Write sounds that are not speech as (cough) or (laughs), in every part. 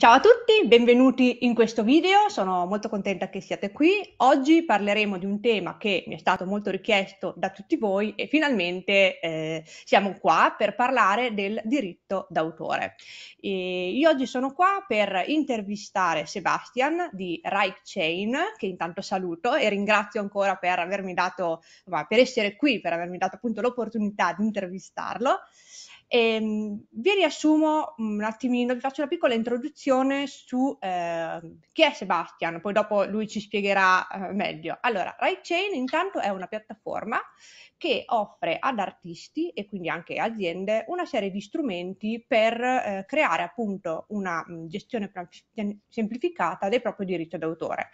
Ciao a tutti, benvenuti in questo video, sono molto contenta che siate qui. Oggi parleremo di un tema che mi è stato molto richiesto da tutti voi e finalmente eh, siamo qua per parlare del diritto d'autore. E io oggi sono qua per intervistare Sebastian di Right Chain, che intanto saluto e ringrazio ancora per avermi dato, per essere qui, per avermi dato appunto l'opportunità di intervistarlo. E, ehm, vi riassumo un attimino, vi faccio una piccola introduzione su eh, chi è Sebastian, poi dopo lui ci spiegherà eh, meglio. Allora, RideChain intanto è una piattaforma che offre ad artisti e quindi anche aziende una serie di strumenti per eh, creare appunto una mm, gestione semplificata del proprio diritto d'autore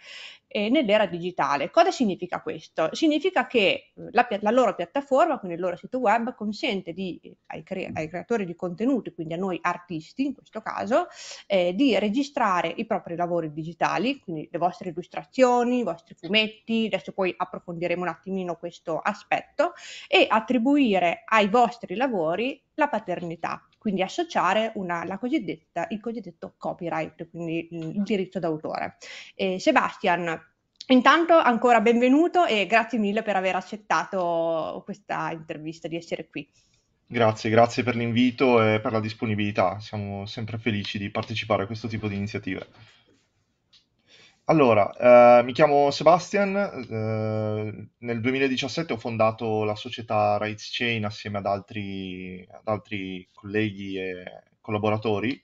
eh, nell'era digitale. Cosa significa questo? Significa che mm, la, la, loro piattaforma, quindi il loro sito web, consente di, eh, ai, cre ai, creatori di contenuti, quindi a noi artisti in questo caso, eh, di registrare i propri lavori digitali, quindi le vostre illustrazioni, i vostri fumetti, adesso poi approfondiremo un attimino questo aspetto, e attribuire ai vostri lavori la paternità, quindi associare una, il cosiddetto copyright, quindi il diritto d'autore. Eh, Sebastian, Intanto ancora benvenuto e grazie mille per aver accettato questa intervista, di essere qui. Grazie, grazie per l'invito e per la disponibilità. Siamo sempre felici di partecipare a questo tipo di iniziative. Allora, eh, mi chiamo Sebastian, eh, nel 2017 ho fondato la società Rights Chain assieme ad altri, ad altri colleghi e collaboratori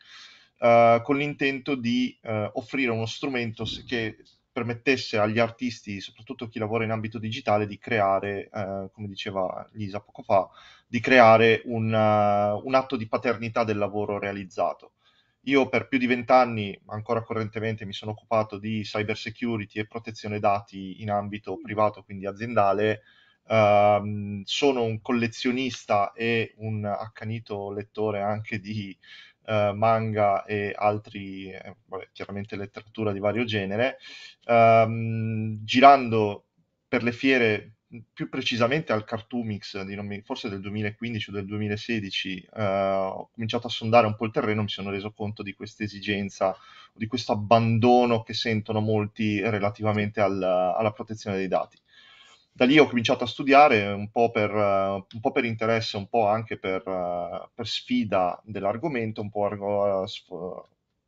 eh, con l'intento di eh, offrire uno strumento che permettesse agli artisti, soprattutto chi lavora in ambito digitale, di creare, eh, come diceva Lisa poco fa, di creare un, eh, un atto di paternità del lavoro realizzato. Io per più di vent'anni, ancora correntemente, mi sono occupato di cyber security e protezione dati in ambito mm. privato, quindi aziendale. Uh, sono un collezionista e un accanito lettore anche di uh, manga e altri, eh, vabbè, chiaramente letteratura di vario genere. Uh, girando per le fiere più precisamente al Cartoomix, mi, forse del 2015 o del 2016, eh, ho cominciato a sondare un po' il terreno, mi sono reso conto di questa esigenza, di questo abbandono che sentono molti relativamente al, alla protezione dei dati. Da lì ho cominciato a studiare un po' per, un po per interesse, un po' anche per, per sfida dell'argomento, un po' argo,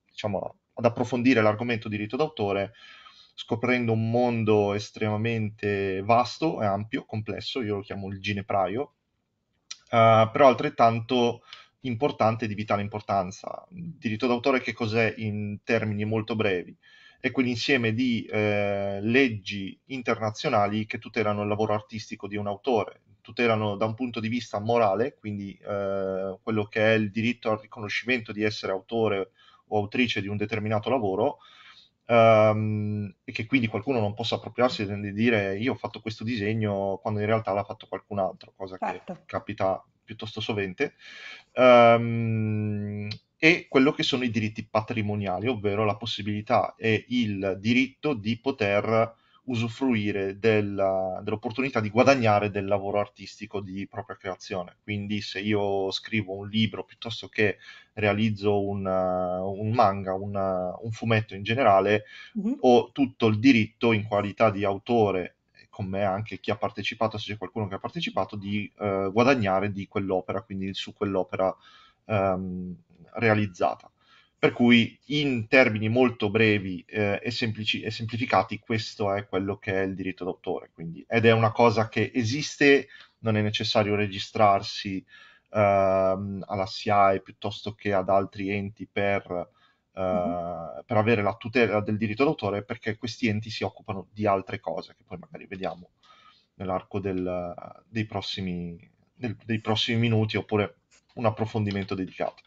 diciamo, ad approfondire l'argomento diritto d'autore scoprendo un mondo estremamente vasto e ampio, complesso, io lo chiamo il ginepraio, eh, però altrettanto importante e di vitale importanza. Diritto d'autore che cos'è in termini molto brevi? È quell'insieme di eh, leggi internazionali che tutelano il lavoro artistico di un autore, tutelano da un punto di vista morale, quindi eh, quello che è il diritto al riconoscimento di essere autore o autrice di un determinato lavoro, Um, e che quindi qualcuno non possa appropriarsi e dire io ho fatto questo disegno quando in realtà l'ha fatto qualcun altro, cosa certo. che capita piuttosto sovente, um, e quello che sono i diritti patrimoniali, ovvero la possibilità e il diritto di poter usufruire della, dell'opportunità di guadagnare del lavoro artistico di propria creazione. Quindi se io scrivo un libro piuttosto che realizzo un, uh, un manga, una, un fumetto in generale, mm-hmm. ho tutto il diritto in qualità di autore con me anche chi ha partecipato, se c'è qualcuno che ha partecipato, di eh, guadagnare di quell'opera, quindi su quell'opera ehm, realizzata. Per cui in termini molto brevi eh, e, semplici, e, semplificati questo è quello che è il diritto d'autore. Quindi, ed è una cosa che esiste, non è necessario registrarsi ehm, alla SIAE piuttosto che ad altri enti per, eh, mm-hmm. per, avere la tutela del diritto d'autore perché questi enti si occupano di altre cose che poi magari vediamo nell'arco del, dei, prossimi, del, dei prossimi minuti oppure un approfondimento dedicato.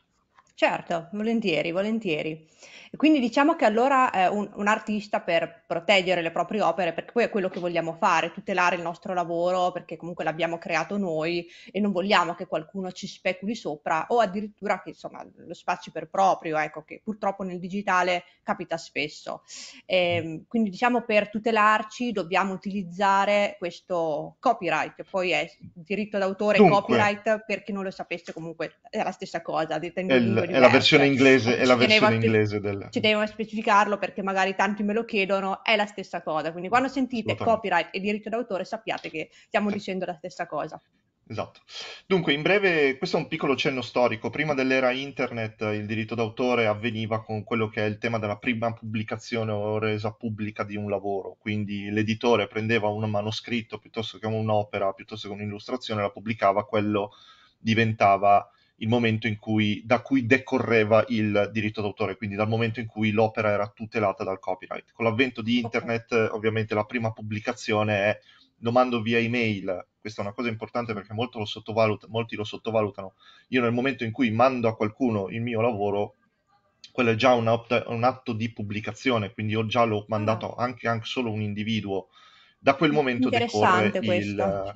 Certo, volentieri, volentieri. quindi diciamo che allora, ehm, un un artista per proteggere le proprie opere, perché poi è quello che vogliamo fare, tutelare il nostro lavoro, perché comunque l'abbiamo creato noi e non vogliamo che qualcuno ci speculi sopra o addirittura che insomma lo spacci per proprio, ecco, che purtroppo nel digitale capita spesso. Ehm, quindi diciamo per tutelarci dobbiamo utilizzare questo copyright, che poi è diritto d'autore Dunque copyright, per chi non lo sapesse comunque è la stessa cosa, detengono il due è la versione inglese, è la versione inglese del... Ci devono specificarlo perché magari tanti me lo chiedono, è la stessa cosa. Quindi quando sentite copyright e diritto d'autore sappiate che stiamo sì. dicendo la stessa cosa. Esatto. Dunque, in breve, questo è un piccolo cenno storico. Prima dell'era internet il diritto d'autore avveniva con quello che è il tema della prima pubblicazione o resa pubblica di un lavoro. Quindi l'editore prendeva un manoscritto piuttosto che un'opera, piuttosto che un'illustrazione, la pubblicava, quello diventava il momento in cui, da cui decorreva il diritto d'autore, quindi dal momento in cui l'opera era tutelata dal copyright. Con l'avvento di internet, eh, ovviamente la prima pubblicazione è domando mando via email, questa è una cosa importante perché lo molti lo sottovalutano. Io nel momento in cui mando a qualcuno il mio lavoro, quello è già un, atto, un atto di pubblicazione, quindi ho già l'ho ah. mandato anche, anche solo un individuo. Da quel momento decorre il,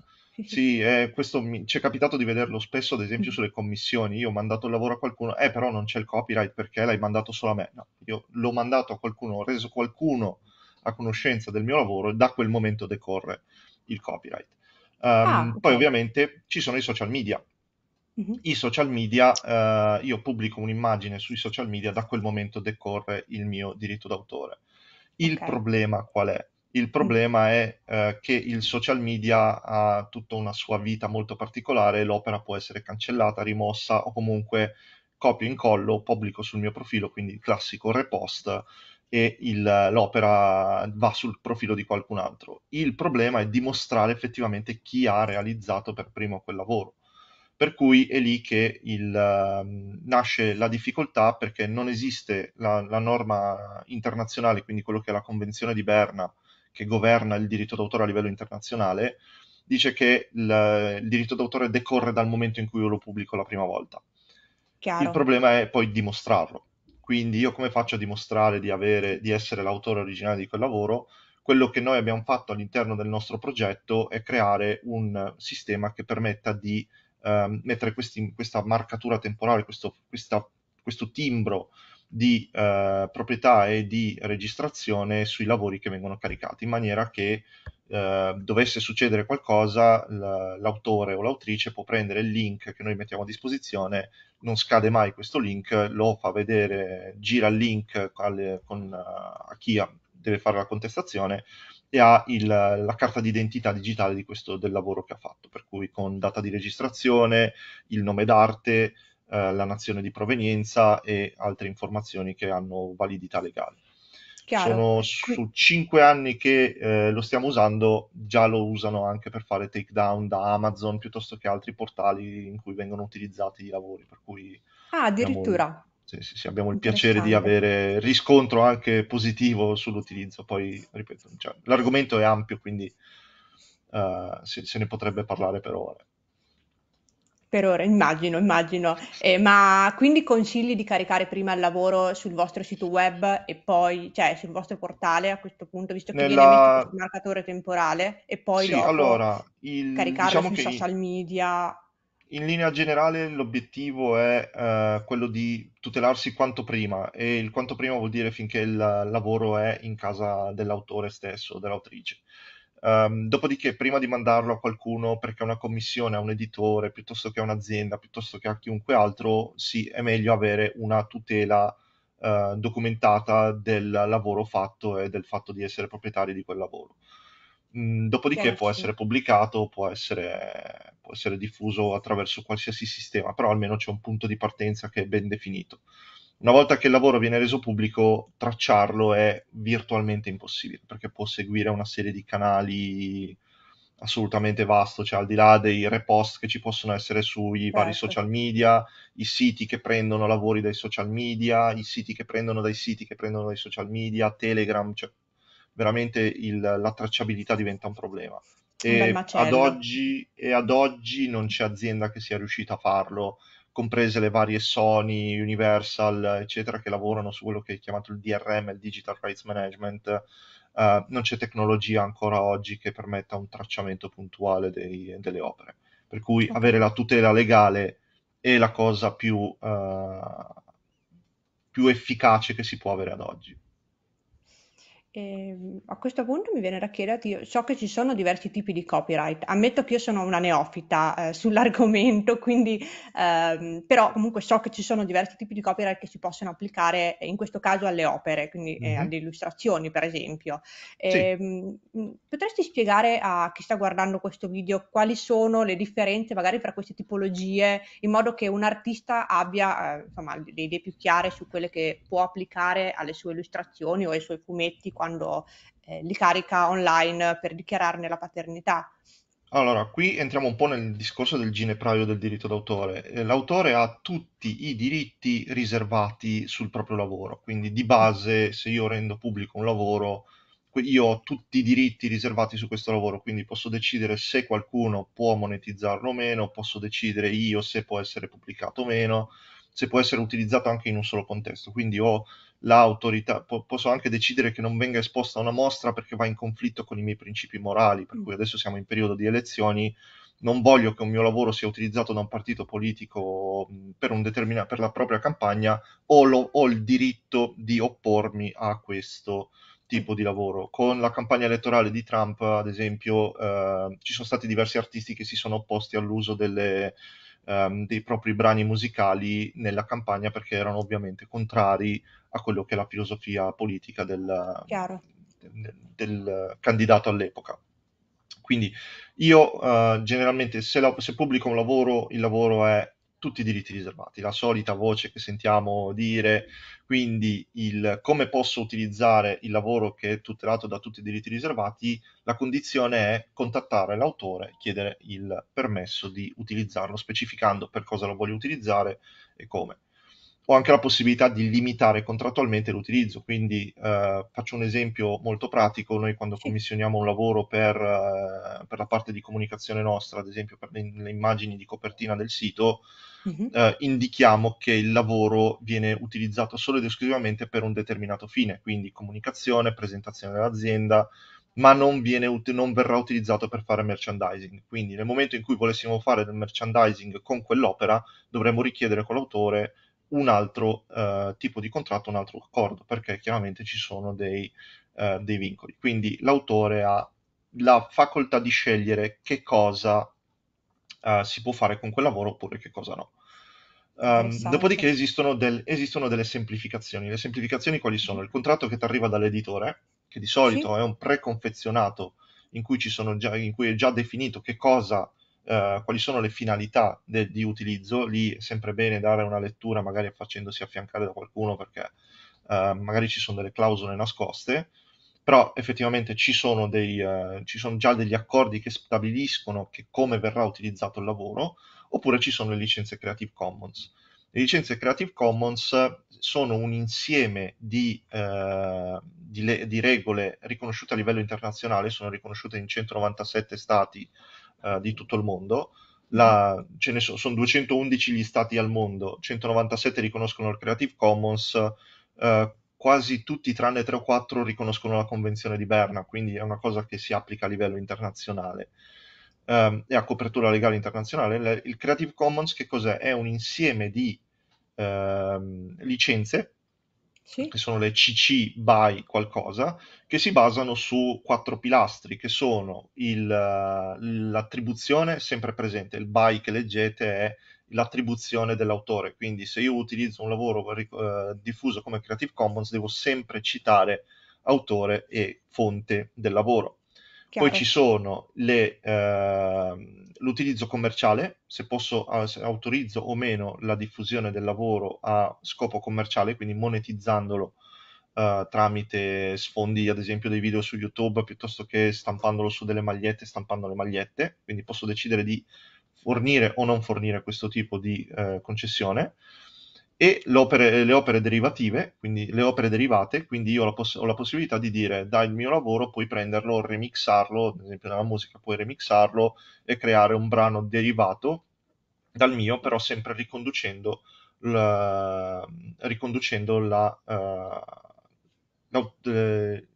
sì, eh, questo mi... ci è capitato di vederlo spesso, ad esempio, sulle commissioni. Io ho mandato il lavoro a qualcuno, eh, però non c'è il copyright perché l'hai mandato solo a me. No, io l'ho mandato a qualcuno, ho reso qualcuno a conoscenza del mio lavoro e da quel momento decorre il copyright. Um, ah, okay. Poi, ovviamente, ci sono i social media. Mm-hmm. I social media, eh, io pubblico un'immagine sui social media, da quel momento decorre il mio diritto d'autore. Il problema qual è? Il problema è eh, che il social media ha tutta una sua vita molto particolare, l'opera può essere cancellata, rimossa o comunque copio e incollo, pubblico sul mio profilo, quindi il classico repost e l'opera va sul profilo di qualcun altro. Il problema è dimostrare effettivamente chi ha realizzato per primo quel lavoro. Per cui è lì che il, ehm, nasce la difficoltà perché non esiste la, la norma internazionale, quindi quello che è la Convenzione di Berna, che governa il diritto d'autore a livello internazionale, dice che il, il diritto d'autore decorre dal momento in cui io lo pubblico la prima volta. Chiaro. Il problema è poi dimostrarlo. Quindi io come faccio a dimostrare di, avere, di essere l'autore originale di quel lavoro? Quello che noi abbiamo fatto all'interno del nostro progetto è creare un sistema che permetta di Uh, mettere questi, questa marcatura temporale, questo, questa, questo timbro di eh, proprietà e di registrazione sui lavori che vengono caricati, in maniera che eh, dovesse succedere qualcosa, l'autore o l'autrice può prendere il link che noi mettiamo a disposizione, non scade mai questo link, lo fa vedere, gira il link alle, con, a chi deve fare la contestazione e ha il, la carta d'identità digitale di questo, del lavoro che ha fatto, per cui con data di registrazione, il nome d'arte, eh, la nazione di provenienza e altre informazioni che hanno validità legale. Chiaro. Sono su cinque anni che eh, lo stiamo usando, già lo usano anche per fare takedown da Amazon piuttosto che altri portali in cui vengono utilizzati i lavori. Per cui ah, addirittura. sì, sì, sì, abbiamo il piacere di avere riscontro anche positivo sull'utilizzo. Poi, ripeto, cioè, l'argomento è ampio, quindi uh, se, se ne potrebbe parlare per ore. Per ora, immagino, immagino. Eh, ma quindi consigli di caricare prima il lavoro sul vostro sito web e poi, cioè sul vostro portale a questo punto, visto che viene messo il marcatore temporale, e poi Sì, dopo allora, il- caricarlo diciamo sui social media? in linea generale l'obiettivo è eh, quello di tutelarsi quanto prima e il quanto prima vuol dire finché il lavoro è in casa dell'autore stesso, dell'autrice. Um, dopodiché, prima di mandarlo a qualcuno, perché a una commissione, a un editore, piuttosto che a un'azienda, piuttosto che a chiunque altro, sì, è meglio avere una tutela uh, documentata del lavoro fatto e del fatto di essere proprietari di quel lavoro. Mm, dopodiché può essere pubblicato, può essere, può essere diffuso attraverso qualsiasi sistema, però almeno c'è un punto di partenza che è ben definito una volta che il lavoro viene reso pubblico, tracciarlo è virtualmente impossibile perché può seguire una serie di canali assolutamente vasto, cioè al di là dei repost che ci possono essere sui certo. vari social media, i siti che prendono lavori dai social media, i siti che prendono dai siti che prendono dai social media, Telegram, cioè veramente il, la tracciabilità diventa un problema. E ad, oggi, e ad oggi non c'è azienda che sia riuscita a farlo comprese le varie Sony, Universal, eccetera, che lavorano su quello che è chiamato il DRM, il Digital Rights Management, eh, non c'è tecnologia ancora oggi che permetta un tracciamento puntuale dei, delle opere. Per cui okay. avere la tutela legale è la cosa più, eh, più efficace che si può avere ad oggi. E ehm, a questo punto mi viene da chiederti, so che ci sono diversi tipi di copyright, ammetto che io sono una neofita eh, sull'argomento, (laughs) quindi ehm, però comunque so che ci sono diversi tipi di copyright che si possono applicare eh, in questo caso alle opere, quindi mm-hmm. alle illustrazioni per esempio. Sì. mh, ehm, mm, potresti spiegare a chi sta guardando questo video quali sono le differenze magari fra queste tipologie, in modo che un artista abbia eh, insomma, le idee più chiare su quelle che può applicare alle sue illustrazioni o ai suoi fumetti quando eh, li carica online per dichiararne la paternità? Allora, qui entriamo un po' nel discorso del ginepraio del diritto d'autore. Eh, l'autore ha tutti i diritti riservati sul proprio lavoro, quindi di base se io rendo pubblico un lavoro io ho tutti i diritti riservati su questo lavoro, quindi posso decidere se qualcuno può monetizzarlo o meno, posso decidere io se può essere pubblicato o meno, se può essere utilizzato anche in un solo contesto. Quindi ho l'autorità, po- posso anche decidere che non venga esposta una mostra perché va in conflitto con i miei principi morali, per mm. cui adesso siamo in periodo di elezioni, non voglio che un mio lavoro sia utilizzato da un partito politico mm, per, un per la propria campagna, ho, ho il diritto di oppormi a questo tipo di lavoro. Con la campagna elettorale di Trump, ad esempio, eh, ci sono stati diversi artisti che si sono opposti all'uso delle, ehm, dei propri brani musicali nella campagna perché erano ovviamente contrari a quello che è la filosofia politica del, del, del candidato all'epoca. Quindi io eh, generalmente se, la, se, pubblico un lavoro, il lavoro è tutti i diritti riservati, la solita voce che sentiamo dire, quindi il come posso utilizzare il lavoro che è tutelato da tutti i diritti riservati, la condizione è contattare l'autore, chiedere il permesso di utilizzarlo, specificando per cosa lo voglio utilizzare e come ho anche la possibilità di limitare contrattualmente l'utilizzo. Quindi eh, faccio un esempio molto pratico, noi quando commissioniamo un lavoro per, eh, per la parte di comunicazione nostra, ad esempio per le, le immagini di copertina del sito, mm-hmm. eh, indichiamo che il lavoro viene utilizzato solo ed esclusivamente per un determinato fine, quindi comunicazione, presentazione dell'azienda, ma non, viene, non, verrà utilizzato per fare merchandising. Quindi nel momento in cui volessimo fare del merchandising con quell'opera, dovremmo richiedere con l'autore un altro eh, tipo di contratto, un altro accordo, perché chiaramente ci sono dei, eh, dei vincoli. Quindi l'autore ha la facoltà di scegliere che cosa eh, si può fare con quel lavoro oppure che cosa no. Um, dopodiché esistono, del, esistono, delle semplificazioni. Le semplificazioni quali sono? Il contratto che ti arriva dall'editore, che di solito sì. è un preconfezionato in cui, già, in cui, è già definito che cosa eh, quali sono le finalità de- di utilizzo, lì è sempre bene dare una lettura magari facendosi affiancare da qualcuno perché eh, magari ci sono delle clausole nascoste, però effettivamente ci sono, dei, eh, ci sono già degli accordi che stabiliscono che come verrà utilizzato il lavoro, oppure ci sono le licenze Creative Commons. Le licenze Creative Commons sono un insieme di, eh, di, di regole riconosciute a livello internazionale, sono riconosciute in 197 stati uh, di tutto il mondo. La, ce ne so, sono 211 gli stati al mondo, 197 riconoscono il Creative Commons, uh, quasi tutti tranne 3 o 4 riconoscono la Convenzione di Berna, quindi è una cosa che si applica a livello internazionale um, e a copertura legale internazionale. Il Creative Commons che cos'è? È un insieme di uh, licenze sì. che sono le CC by qualcosa, che si basano su quattro pilastri, che sono il, l'attribuzione sempre presente, il by che leggete è l'attribuzione dell'autore, quindi se io utilizzo un lavoro eh, diffuso come Creative Commons devo sempre citare autore e fonte del lavoro poi ci sono le, eh, l'utilizzo commerciale, se, posso, se autorizzo o meno la diffusione del lavoro a scopo commerciale, quindi monetizzandolo eh, tramite sfondi, ad esempio, dei video su YouTube, piuttosto che stampandolo su delle magliette, stampando le magliette, quindi posso decidere di fornire o non fornire questo tipo di eh, concessione e opere, le opere derivative, quindi le opere derivate, quindi io ho la, poss- ho la possibilità di dire dal mio lavoro puoi prenderlo, remixarlo, ad esempio nella musica puoi remixarlo e creare un brano derivato dal mio, però sempre riconducendo la, riconducendo la, uh, eh, la eh,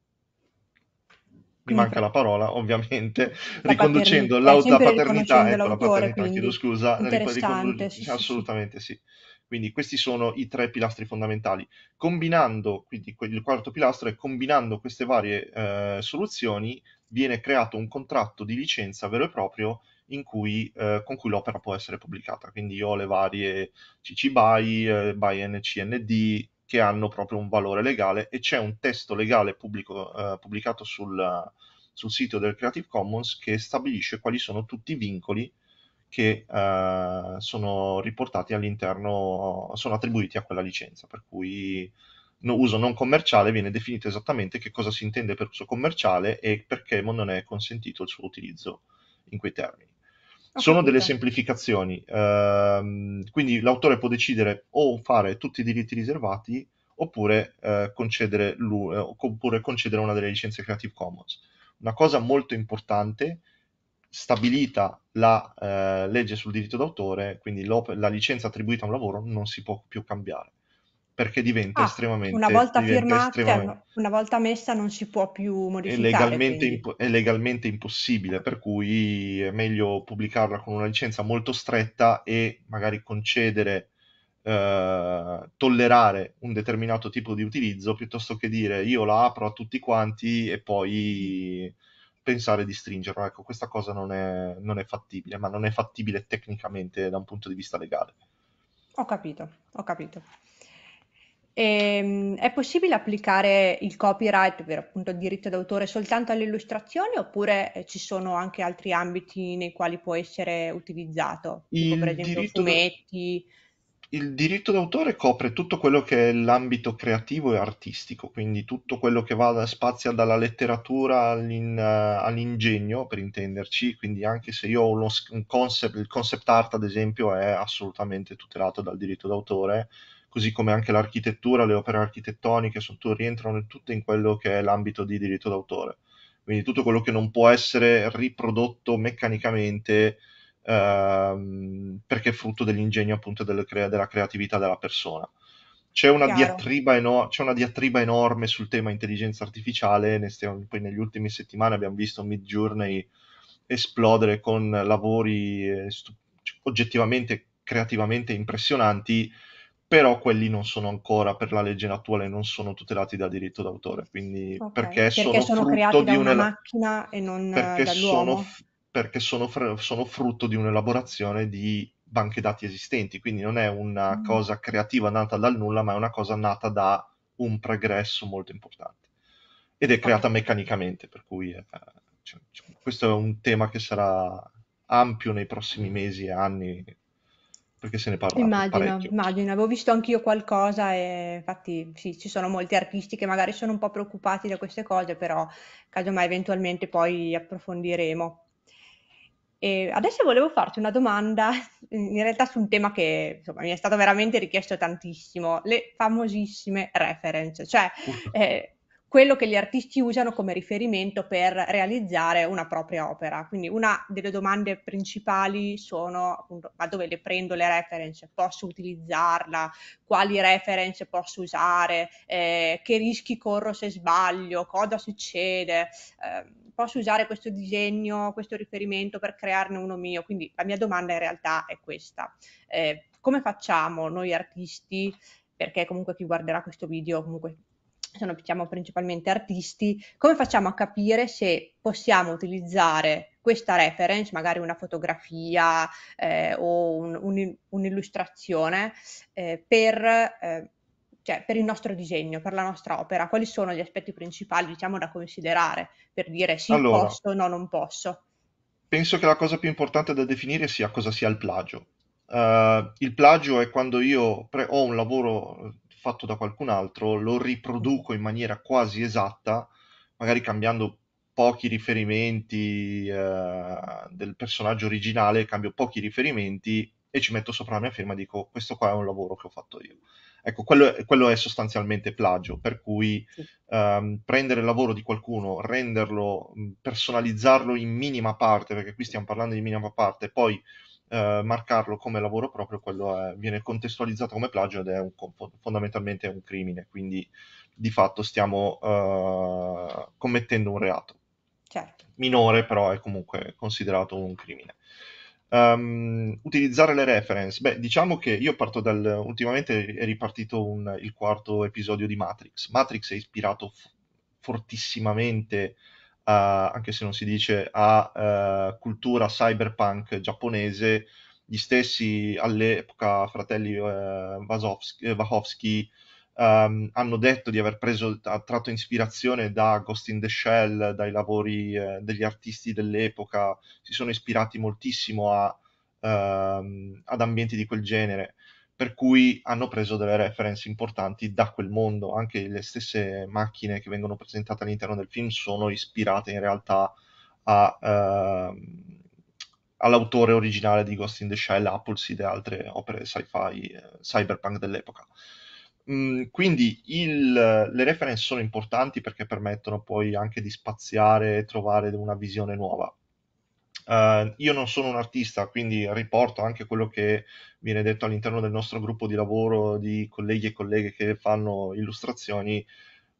mi manca la parola ovviamente, la riconducendo paternità, la paternità, ecco, la paternità, quindi. chiedo scusa, ricondu- sì, assolutamente sì. sì. Quindi questi sono i tre pilastri fondamentali. Combinando, quindi il quarto pilastro è combinando queste varie eh, soluzioni viene creato un contratto di licenza vero e proprio cui, eh, con cui l'opera può essere pubblicata. Quindi io ho le varie CC BY, eh, BY NCND che hanno proprio un valore legale e c'è un testo legale pubblico, eh, pubblicato sul, sul sito del Creative Commons che stabilisce quali sono tutti i vincoli che eh, sono riportati all'interno, sono attribuiti a quella licenza, per cui no, uso non commerciale viene definito esattamente che cosa si intende per uso commerciale e perché non è consentito il suo utilizzo in quei termini. sono delle semplificazioni, ehm, quindi l'autore può decidere o fare tutti i diritti riservati oppure, eh, concedere, oppure concedere una delle licenze Creative Commons. Una cosa molto importante è stabilita la eh, legge sul diritto d'autore, quindi la licenza attribuita a un lavoro non si può più cambiare perché diventa ah, estremamente una volta firmata, estremamente... una volta messa non si può più modificare. È legalmente, imp- è legalmente, impossibile, per cui è meglio pubblicarla con una licenza molto stretta e magari concedere, eh, tollerare un determinato tipo di utilizzo piuttosto che dire io la apro a tutti quanti e poi pensare di stringerlo. Ecco, questa cosa non è, non è fattibile, ma non è fattibile tecnicamente da un punto di vista legale. Ho capito, ho capito. E, ehm, è possibile applicare il copyright, ovvero appunto il diritto d'autore, soltanto alle illustrazioni oppure eh, ci sono anche altri ambiti nei quali può essere utilizzato? Tipo il per esempio fumetti, il diritto d'autore copre tutto quello che è l'ambito creativo e artistico, quindi tutto quello che va da, spazia dalla letteratura all'in- eh, all'ingegno, per intenderci, quindi anche se io ho uno, un concept, il concept art ad esempio è assolutamente tutelato dal diritto d'autore, così come anche l'architettura, le opere architettoniche sono, rientrano tutte in quello che è l'ambito di diritto d'autore. Quindi tutto quello che non può essere riprodotto meccanicamente ehm, perché è frutto dell'ingegno appunto delle crea- della creatività della persona. C'è una, eno- c'è una, diatriba enorme sul tema intelligenza artificiale, stiamo, poi negli ultimi settimane abbiamo visto Mid Journey esplodere con lavori eh, stu- cioè, oggettivamente, creativamente impressionanti, però quelli non sono ancora, per la legge attuale, non sono tutelati dal diritto d'autore, quindi okay, perché, perché, sono, sono frutto di una, una macchina e non perché dall'uomo. Sono, perché sono, fr- sono frutto di un'elaborazione di banche dati esistenti, quindi non è una mm. cosa creativa nata dal nulla, ma è una cosa nata da un pregresso molto importante ed è creata meccanicamente, per cui eh, cioè, cioè, questo è un tema che sarà ampio nei prossimi mesi e anni perché se ne parla immagino, immagino, avevo visto anch'io qualcosa e infatti sì, ci sono molti artisti che magari sono un po' preoccupati da queste cose, però casomai eventualmente poi approfondiremo. E adesso volevo farti una domanda, in realtà su un tema che insomma, mi è stato veramente richiesto tantissimo, le famosissime reference, cioè eh, quello che gli artisti usano come riferimento per realizzare una propria opera. Quindi una delle domande principali sono appunto ma dove le prendo le reference, posso utilizzarla, quali reference posso usare, eh, che rischi corro se sbaglio, cosa succede, eh, posso usare questo disegno, questo riferimento per crearne uno mio. Quindi la mia domanda in realtà è questa. Eh, come facciamo noi artisti, perché comunque chi guarderà questo video comunque sono diciamo, principalmente artisti, come facciamo a capire se possiamo utilizzare questa reference, magari una fotografia eh, o un, un, un'illustrazione, eh, per, eh, cioè, per, il nostro disegno, per la nostra opera? Quali sono gli aspetti principali diciamo, da considerare per dire sì allora, posso o no non posso? Penso che la cosa più importante da definire sia cosa sia il plagio. Uh, il plagio è quando io pre- ho un lavoro fatto da qualcun altro, lo riproduco in maniera quasi esatta, magari cambiando pochi riferimenti eh, del personaggio originale, cambio pochi riferimenti e ci metto sopra la mia firma e dico questo qua è un lavoro che ho fatto io. Ecco, quello, quello è sostanzialmente plagio, per cui sì. ehm, prendere il lavoro di qualcuno, renderlo, personalizzarlo in minima parte, perché qui stiamo parlando di minima parte, poi eh, marcarlo come lavoro proprio, quello è, viene contestualizzato come plagio ed è un, fondamentalmente un crimine, quindi di fatto stiamo eh, commettendo un reato. Certo. Minore però è comunque considerato un crimine. Um, utilizzare le reference. Beh, diciamo che io parto dal... Ultimamente è ripartito un, il quarto episodio di Matrix. Matrix è ispirato fortissimamente eh, anche se non si dice, a eh, cultura cyberpunk giapponese, gli stessi all'epoca fratelli eh, Wachowski um, hanno detto di aver preso, tratto ispirazione da Ghost in the Shell, dai lavori degli artisti dell'epoca, si sono ispirati moltissimo a, um, ad ambienti di quel genere per cui hanno preso delle reference importanti da quel mondo, anche le stesse macchine che vengono presentate all'interno del film sono ispirate in realtà a, eh, all'autore originale di Ghost in the Shell, Appleseed e altre opere sci-fi, eh, cyberpunk dell'epoca. Mm, quindi il, le reference sono importanti perché permettono poi anche di spaziare e trovare una visione nuova Uh, io non sono un artista, quindi riporto anche quello che viene detto all'interno del nostro gruppo di lavoro di colleghi e colleghe che fanno illustrazioni.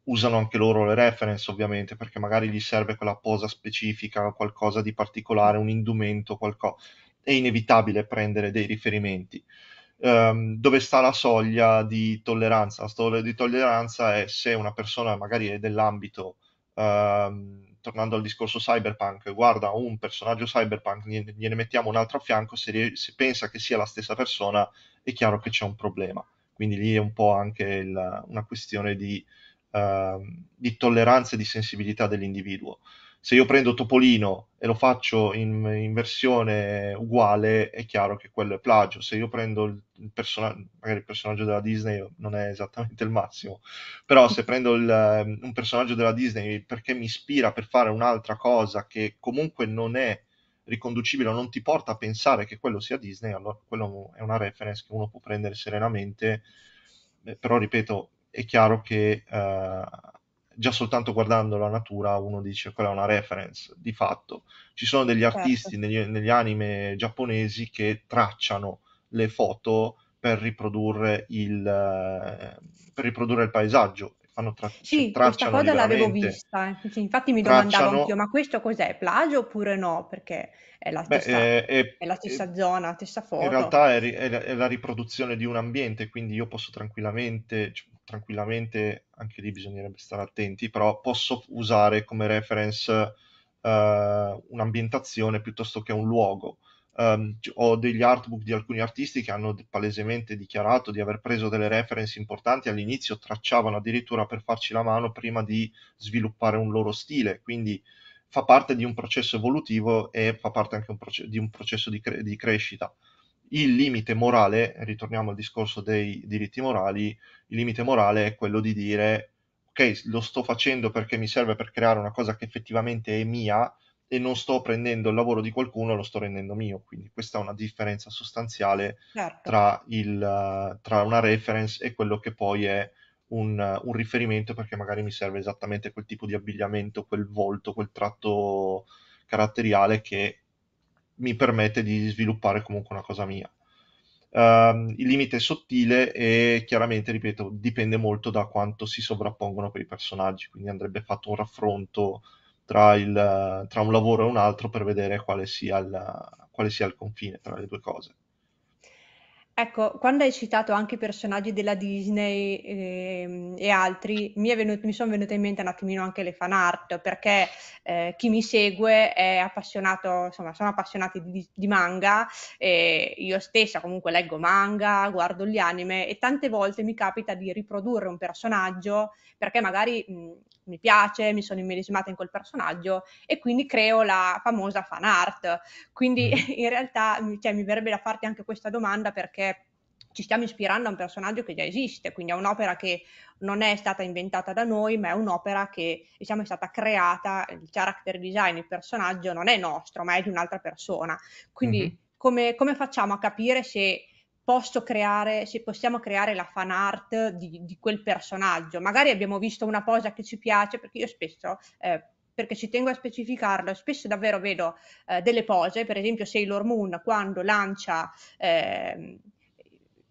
Usano anche loro le reference, ovviamente, perché magari gli serve quella posa specifica, qualcosa di particolare, un indumento, qualcosa. È inevitabile prendere dei riferimenti. Um, dove sta la soglia di tolleranza? La soglia di tolleranza è se una persona magari è dell'ambito um, tornando al discorso cyberpunk, guarda un personaggio cyberpunk, gliene mettiamo un altro a fianco, se, se, pensa che sia la stessa persona è chiaro che c'è un problema. Quindi lì è un po' anche il, una questione di, uh, di tolleranza e di sensibilità dell'individuo se io prendo Topolino e lo faccio in, in, versione uguale, è chiaro che quello è plagio. Se io prendo il, personaggio, magari il personaggio della Disney non è esattamente il massimo, però se prendo il, un personaggio della Disney perché mi ispira per fare un'altra cosa che comunque non è riconducibile non ti porta a pensare che quello sia Disney, allora quello è una reference che uno può prendere serenamente. Però ripeto, è chiaro che uh, già soltanto guardando la natura uno dice quella è una reference, di fatto. Ci sono degli certo. artisti negli, negli, anime giapponesi che tracciano le foto per riprodurre il, eh, per riprodurre il paesaggio fanno tra- Sì, cioè, questa cosa l'avevo vista, infatti mi domandavo anch'io, ma questo cos'è, plagio oppure no? Perché è la Beh, stessa, eh, eh, è, è, è stessa zona, la stessa eh, foto. In realtà è, è, la riproduzione di un ambiente, quindi io posso tranquillamente, cioè, tranquillamente, anche lì bisognerebbe stare attenti, però posso usare come reference uh, un'ambientazione piuttosto che un luogo. Um, ehm, ho degli artbook di alcuni artisti che hanno palesemente dichiarato di aver preso delle reference importanti all'inizio tracciavano addirittura per farci la mano prima di sviluppare un loro stile quindi fa parte di un processo evolutivo e fa parte anche un proce- di un processo di, cre- di, crescita il limite morale ritorniamo al discorso dei diritti morali il limite morale è quello di dire ok lo sto facendo perché mi serve per creare una cosa che effettivamente è mia e non sto prendendo il lavoro di qualcuno, lo sto rendendo mio. Quindi questa è una differenza sostanziale certo. tra, il, tra, una reference e quello che poi è un, un, riferimento perché magari mi serve esattamente quel tipo di abbigliamento, quel volto, quel tratto caratteriale che mi permette di sviluppare comunque una cosa mia. Um, il limite è sottile e chiaramente, ripeto, dipende molto da quanto si sovrappongono quei personaggi, quindi andrebbe fatto un raffronto tra, il, tra un lavoro e un altro per vedere quale sia, il, quale sia il confine tra le due cose. Ecco, quando hai citato anche i personaggi della Disney eh, e altri, mi, venuto, mi, sono venute in mente un attimino anche le fan art, perché eh, chi mi segue è appassionato, insomma, sono appassionati di, di manga, io stessa comunque leggo manga, guardo gli anime e tante volte mi capita di riprodurre un personaggio perché magari mh, mi piace, mi sono immedesimata in quel personaggio e quindi creo la famosa fan art. Quindi mm. (laughs) in realtà cioè, mi verrebbe da farti anche questa domanda perché ci stiamo ispirando a un personaggio che già esiste, quindi a un'opera che non è stata inventata da noi, ma è un'opera che diciamo, è stata creata, il character design, il personaggio non è nostro, ma è di un'altra persona. Quindi mm-hmm. come, come facciamo a capire se posso creare, se possiamo creare la fan art di, di, quel personaggio. Magari abbiamo visto una cosa che ci piace, perché io spesso, eh, perché ci tengo a specificarlo, spesso davvero vedo eh, delle pose, per esempio Sailor Moon quando lancia... Eh,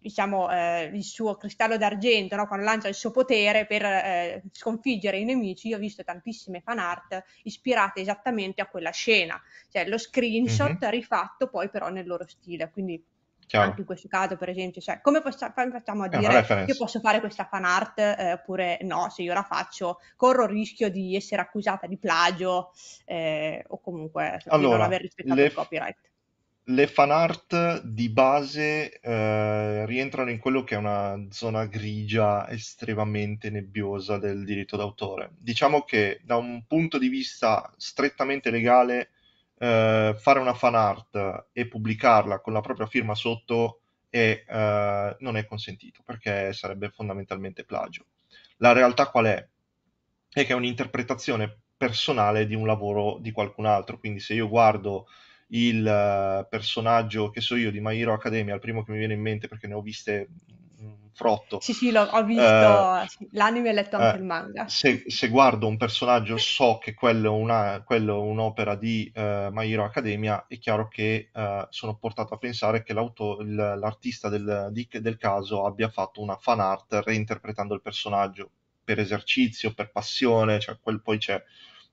diciamo, eh, il suo cristallo d'argento, no? quando lancia il suo potere per eh, sconfiggere i nemici, io ho visto tantissime fan art ispirate esattamente a quella scena, cioè lo screenshot mm-hmm. rifatto poi però nel loro stile, quindi Chiaro. anche in questo caso per esempio, cioè, come possa, facciamo a dire io posso fare questa fan art eh, oppure no, se io la faccio corro il rischio di essere accusata di plagio eh, o comunque cioè, allora, non aver rispettato le... il copyright le fan art di base eh, rientrano in quello che è una zona grigia estremamente nebbiosa del diritto d'autore. Diciamo che da un punto di vista strettamente legale eh, fare una fan art e pubblicarla con la propria firma sotto è, eh, non è consentito perché sarebbe fondamentalmente plagio. La realtà qual è? È che è un'interpretazione personale di un lavoro di qualcun altro, quindi se io guardo il eh, personaggio che so io di My Hero Academia, il primo che mi viene in mente perché ne ho viste frotto. Sì, sì, l'ho, ho visto eh, l'anime e letto eh, anche il manga. Se, se, guardo un personaggio so che quello è, una, quello è un'opera di uh, My Hero Academia, è chiaro che uh, sono portato a pensare che l'artista del, di, del caso abbia fatto una fan art reinterpretando il personaggio per esercizio, per passione, cioè quel, poi c'è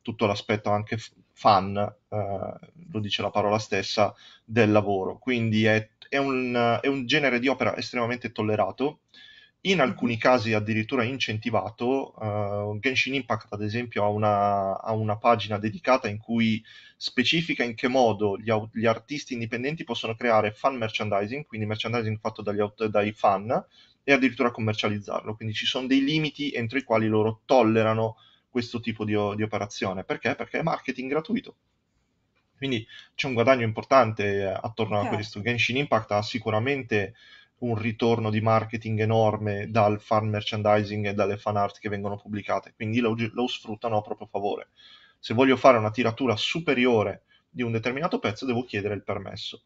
tutto l'aspetto anche fan, eh, lo dice la parola stessa, del lavoro. Quindi è è un, è un genere di opera estremamente tollerato, in alcuni mhm. casi addirittura incentivato. Uh, Genshin Impact, ad esempio, ha una, ha una, pagina dedicata in cui specifica in che modo gli, gli, artisti indipendenti possono creare fan merchandising, quindi merchandising fatto dagli dai fan, e addirittura commercializzarlo. Quindi ci sono dei limiti entro i quali loro tollerano questo tipo di, di operazione. Perché? Perché è marketing gratuito. Quindi c'è un guadagno importante eh, attorno certo. a questo. Genshin Impact ha sicuramente un ritorno di marketing enorme dal fan merchandising e dalle fan art che vengono pubblicate, quindi lo, lo sfruttano a proprio favore. Se voglio fare una tiratura superiore di un determinato pezzo, devo chiedere il permesso.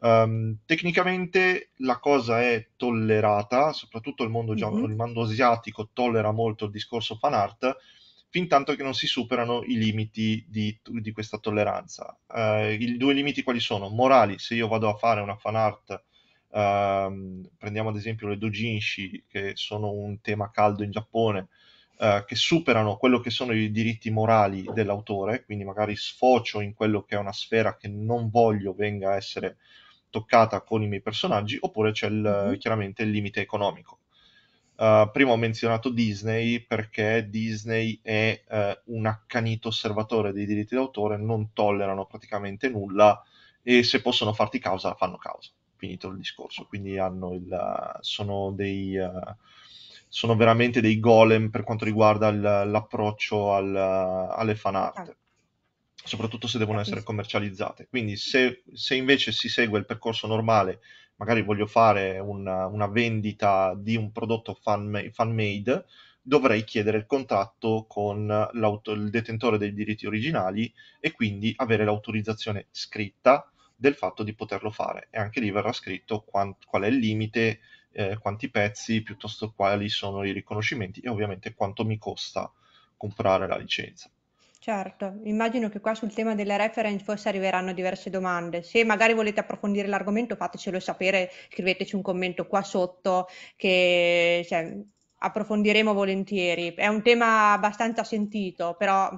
Um, tecnicamente la cosa è tollerata, soprattutto il mondo, mm-hmm. il mondo asiatico tollera molto il discorso fan art fin tanto che non si superano i limiti di, di questa tolleranza. Eh, I due limiti quali sono? Morali, se io vado a fare una fan art, ehm, prendiamo ad esempio le dojinshi, che sono un tema caldo in Giappone, eh, che superano quello che sono i diritti morali dell'autore, quindi magari sfocio in quello che è una sfera che non voglio venga a essere toccata con i miei personaggi, oppure c'è il, mhm. chiaramente il limite economico Uh, prima ho menzionato Disney perché Disney è uh, un accanito osservatore dei diritti d'autore, non tollerano praticamente nulla e se possono farti causa, fanno causa. Finito il discorso. Quindi il, eh, sono, dei, uh, sono veramente dei golem per quanto riguarda il, l'approccio al, alle fan art, ah. soprattutto se devono essere commercializzate. Quindi se, se invece si segue il percorso normale magari voglio fare una, una vendita di un prodotto fan, fan made, dovrei chiedere il contratto con il detentore dei diritti originali e quindi avere l'autorizzazione scritta del fatto di poterlo fare. E anche lì verrà scritto quant- qual è il limite, eh, quanti pezzi, piuttosto quali sono i riconoscimenti e ovviamente quanto mi costa comprare la licenza. Certo, immagino che qua sul tema delle reference forse arriveranno diverse domande. Se magari volete approfondire l'argomento, fatecelo sapere, scriveteci un commento qua sotto che cioè, approfondiremo volentieri. È un tema abbastanza sentito, però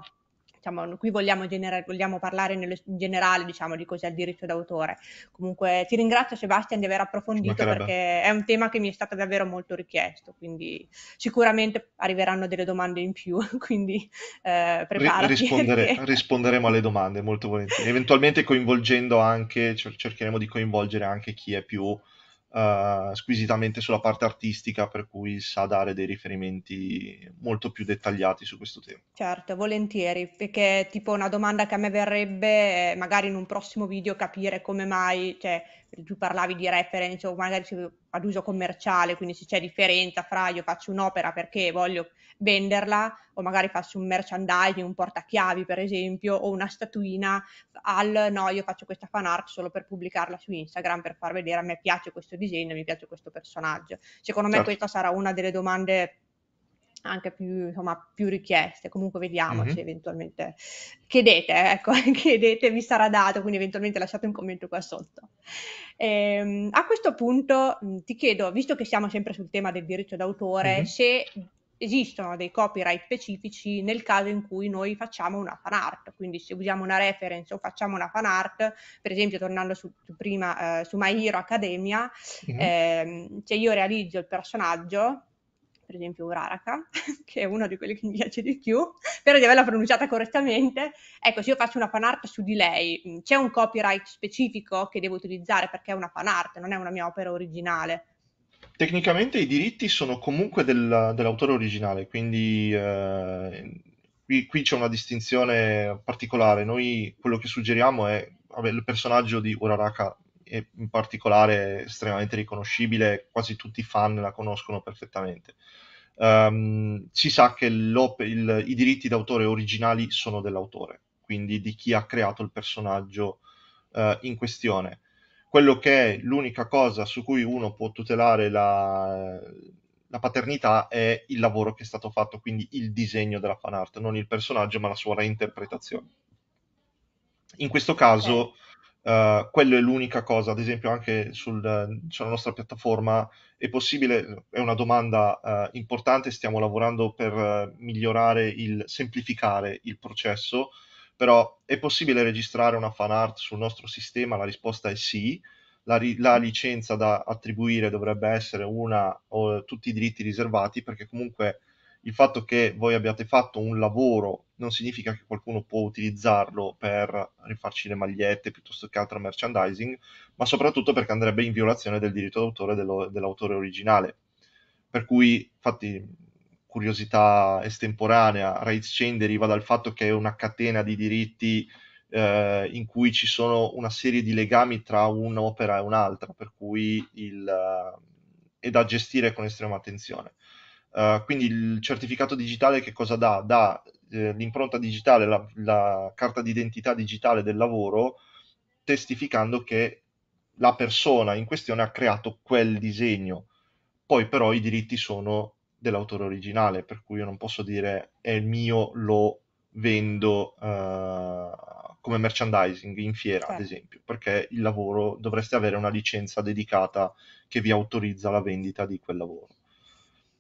diciamo, qui vogliamo, genera- vogliamo parlare nello, in generale diciamo, di cos'è il diritto d'autore. Comunque ti ringrazio Sebastian di aver approfondito perché è un tema che mi è stato davvero molto richiesto, quindi sicuramente arriveranno delle domande in più, (laughs) quindi eh, preparati. Rispondere, perché... Risponderemo alle domande molto volentieri, eventualmente coinvolgendo anche, cercheremo di coinvolgere anche chi è più eh, squisitamente sulla parte artistica, per cui sa dare dei riferimenti molto più dettagliati su questo tema. Certo, volentieri, perché tipo una domanda che a me verrebbe è magari in un prossimo video capire come mai, cioè tu parlavi di reference o magari ad uso commerciale, quindi se c'è differenza fra io faccio un'opera perché voglio venderla o magari faccio un merchandising, un portachiavi per esempio o una statuina al no io faccio questa fan art solo per pubblicarla su Instagram per far vedere a me piace questo disegno, mi piace questo personaggio. Secondo me certo. questa sarà una delle domande anche più, insomma, più richieste, comunque vediamoci mm-hmm. eventualmente. Chiedete, eh, ecco, (laughs) chiedete, vi sarà dato, quindi eventualmente lasciate un commento qua sotto. Ehm, a questo punto mm, ti chiedo, visto che siamo sempre sul tema del diritto d'autore, mm-hmm. se esistono dei copyright specifici nel caso in cui noi facciamo una fan art, quindi se usiamo una reference o facciamo una fan art, per esempio tornando su, su prima eh, su My Hero Academia, mm-hmm. ehm, se io realizzo il personaggio per esempio Uraraka, (laughs) che è uno di quelli che mi piace di più, spero di averla pronunciata correttamente. Ecco, se io faccio una fanart su di lei, mm, c'è un copyright specifico che devo utilizzare perché è una fanart, non è una mia opera originale. Tecnicamente i diritti sono comunque del, dell'autore originale, quindi eh, qui, qui, c'è una distinzione particolare. Noi quello che suggeriamo è, vabbè, il personaggio di Uraraka e in particolare estremamente riconoscibile, quasi tutti i fan la conoscono perfettamente. Um, si sa che il, i diritti d'autore originali sono dell'autore, quindi di chi ha creato il personaggio uh, in questione. Quello che è l'unica cosa su cui uno può tutelare la, la paternità è il lavoro che è stato fatto, quindi il disegno della fan art, non il personaggio, ma la sua reinterpretazione. In questo caso eh, quello è l'unica cosa, ad esempio anche sul, sulla nostra piattaforma è possibile, è una domanda uh, importante, stiamo lavorando per eh, migliorare il, semplificare il processo, però è possibile registrare una fan art sul nostro sistema? La risposta è sì, la, ri- la licenza da attribuire dovrebbe essere una o tutti i diritti riservati perché comunque il fatto che voi abbiate fatto un lavoro non significa che qualcuno può utilizzarlo per rifarci le magliette piuttosto che altro merchandising, ma soprattutto perché andrebbe in violazione del diritto d'autore dello, dell'autore originale. Per cui, infatti, curiosità estemporanea, Rights Chain deriva dal fatto che è una catena di diritti eh, in cui ci sono una serie di legami tra un'opera e un'altra, per cui il, eh, è da gestire con estrema attenzione eh, quindi il certificato digitale che cosa dà? Dà eh, l'impronta digitale, la, la, carta d'identità digitale del lavoro, testificando che la persona in questione ha creato quel disegno. Poi però i diritti sono dell'autore originale, per cui io non posso dire è mio, lo vendo uh, come merchandising in fiera, sì. ad certo. esempio, perché il lavoro dovreste avere una licenza dedicata che vi autorizza la vendita di quel lavoro.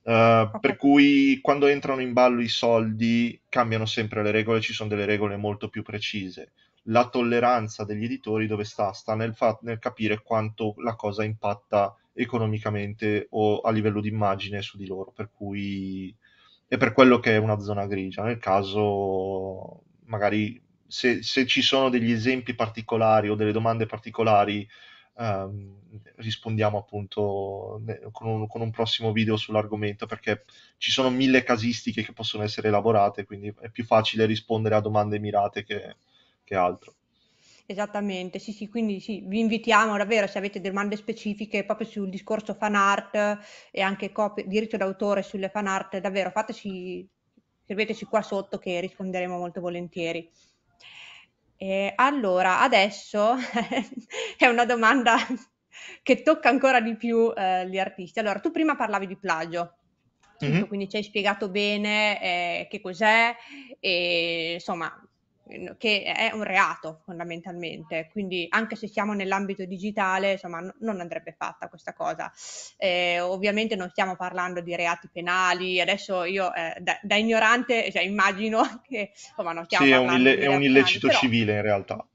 Eh, okay. Per cui quando entrano in ballo i soldi cambiano sempre le regole, ci sono delle regole molto più precise. La tolleranza degli editori dove sta? Sta nel, fa- nel capire quanto la cosa impatta economicamente o a livello di immagine su di loro, per cui è per quello che è una zona grigia. Nel caso, magari se, se ci sono degli esempi particolari o delle domande particolari ehm, rispondiamo appunto con un, con un, prossimo video sull'argomento perché ci sono mille casistiche che possono essere elaborate, quindi è più facile rispondere a domande mirate che, che altro. Esattamente, sì, sì, quindi sì, vi invitiamo davvero se avete domande specifiche proprio sul discorso fan art e anche copie, diritto d'autore sulle fan art, davvero fateci, scriveteci qua sotto che risponderemo molto volentieri. Eh, allora, adesso (laughs) è una domanda che tocca ancora di più eh, gli artisti. Allora, tu prima parlavi di plagio, mm quindi ci hai spiegato bene eh, che cos'è e insomma che è un reato fondamentalmente, quindi anche se siamo nell'ambito digitale, insomma, n- non andrebbe fatta questa cosa. Eh, ovviamente non stiamo parlando di reati penali, adesso io eh, da, da, ignorante cioè, immagino che insomma, non stiamo sì, è un, ille- è un illecito penali, civile però... in realtà.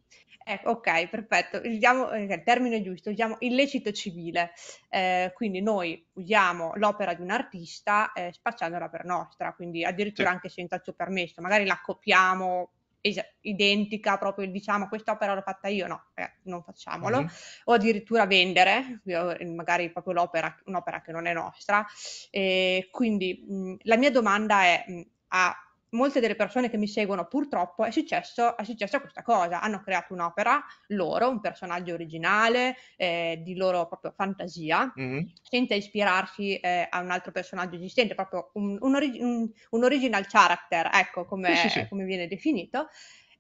Ecco, ok, perfetto, usiamo, eh, il termine giusto, usiamo illecito civile, eh, quindi noi usiamo l'opera di un artista eh, spacciandola per nostra, quindi addirittura sì. anche senza il suo permesso, magari la copiamo es- identica, proprio diciamo questa opera l'ho fatta io, no, eh, non facciamolo, uh-huh. o addirittura vendere, eh, magari proprio l'opera, un'opera che non è nostra. Eh, quindi mh, la mia domanda è mh, a molte delle persone che mi seguono purtroppo è successo, è successa questa cosa, hanno creato un'opera loro, un personaggio originale, eh, di loro proprio fantasia, mm-hmm. senza ispirarsi eh, a un altro personaggio esistente, proprio un, un, orig- un, un original character, ecco come, sì, sì, sì. come viene definito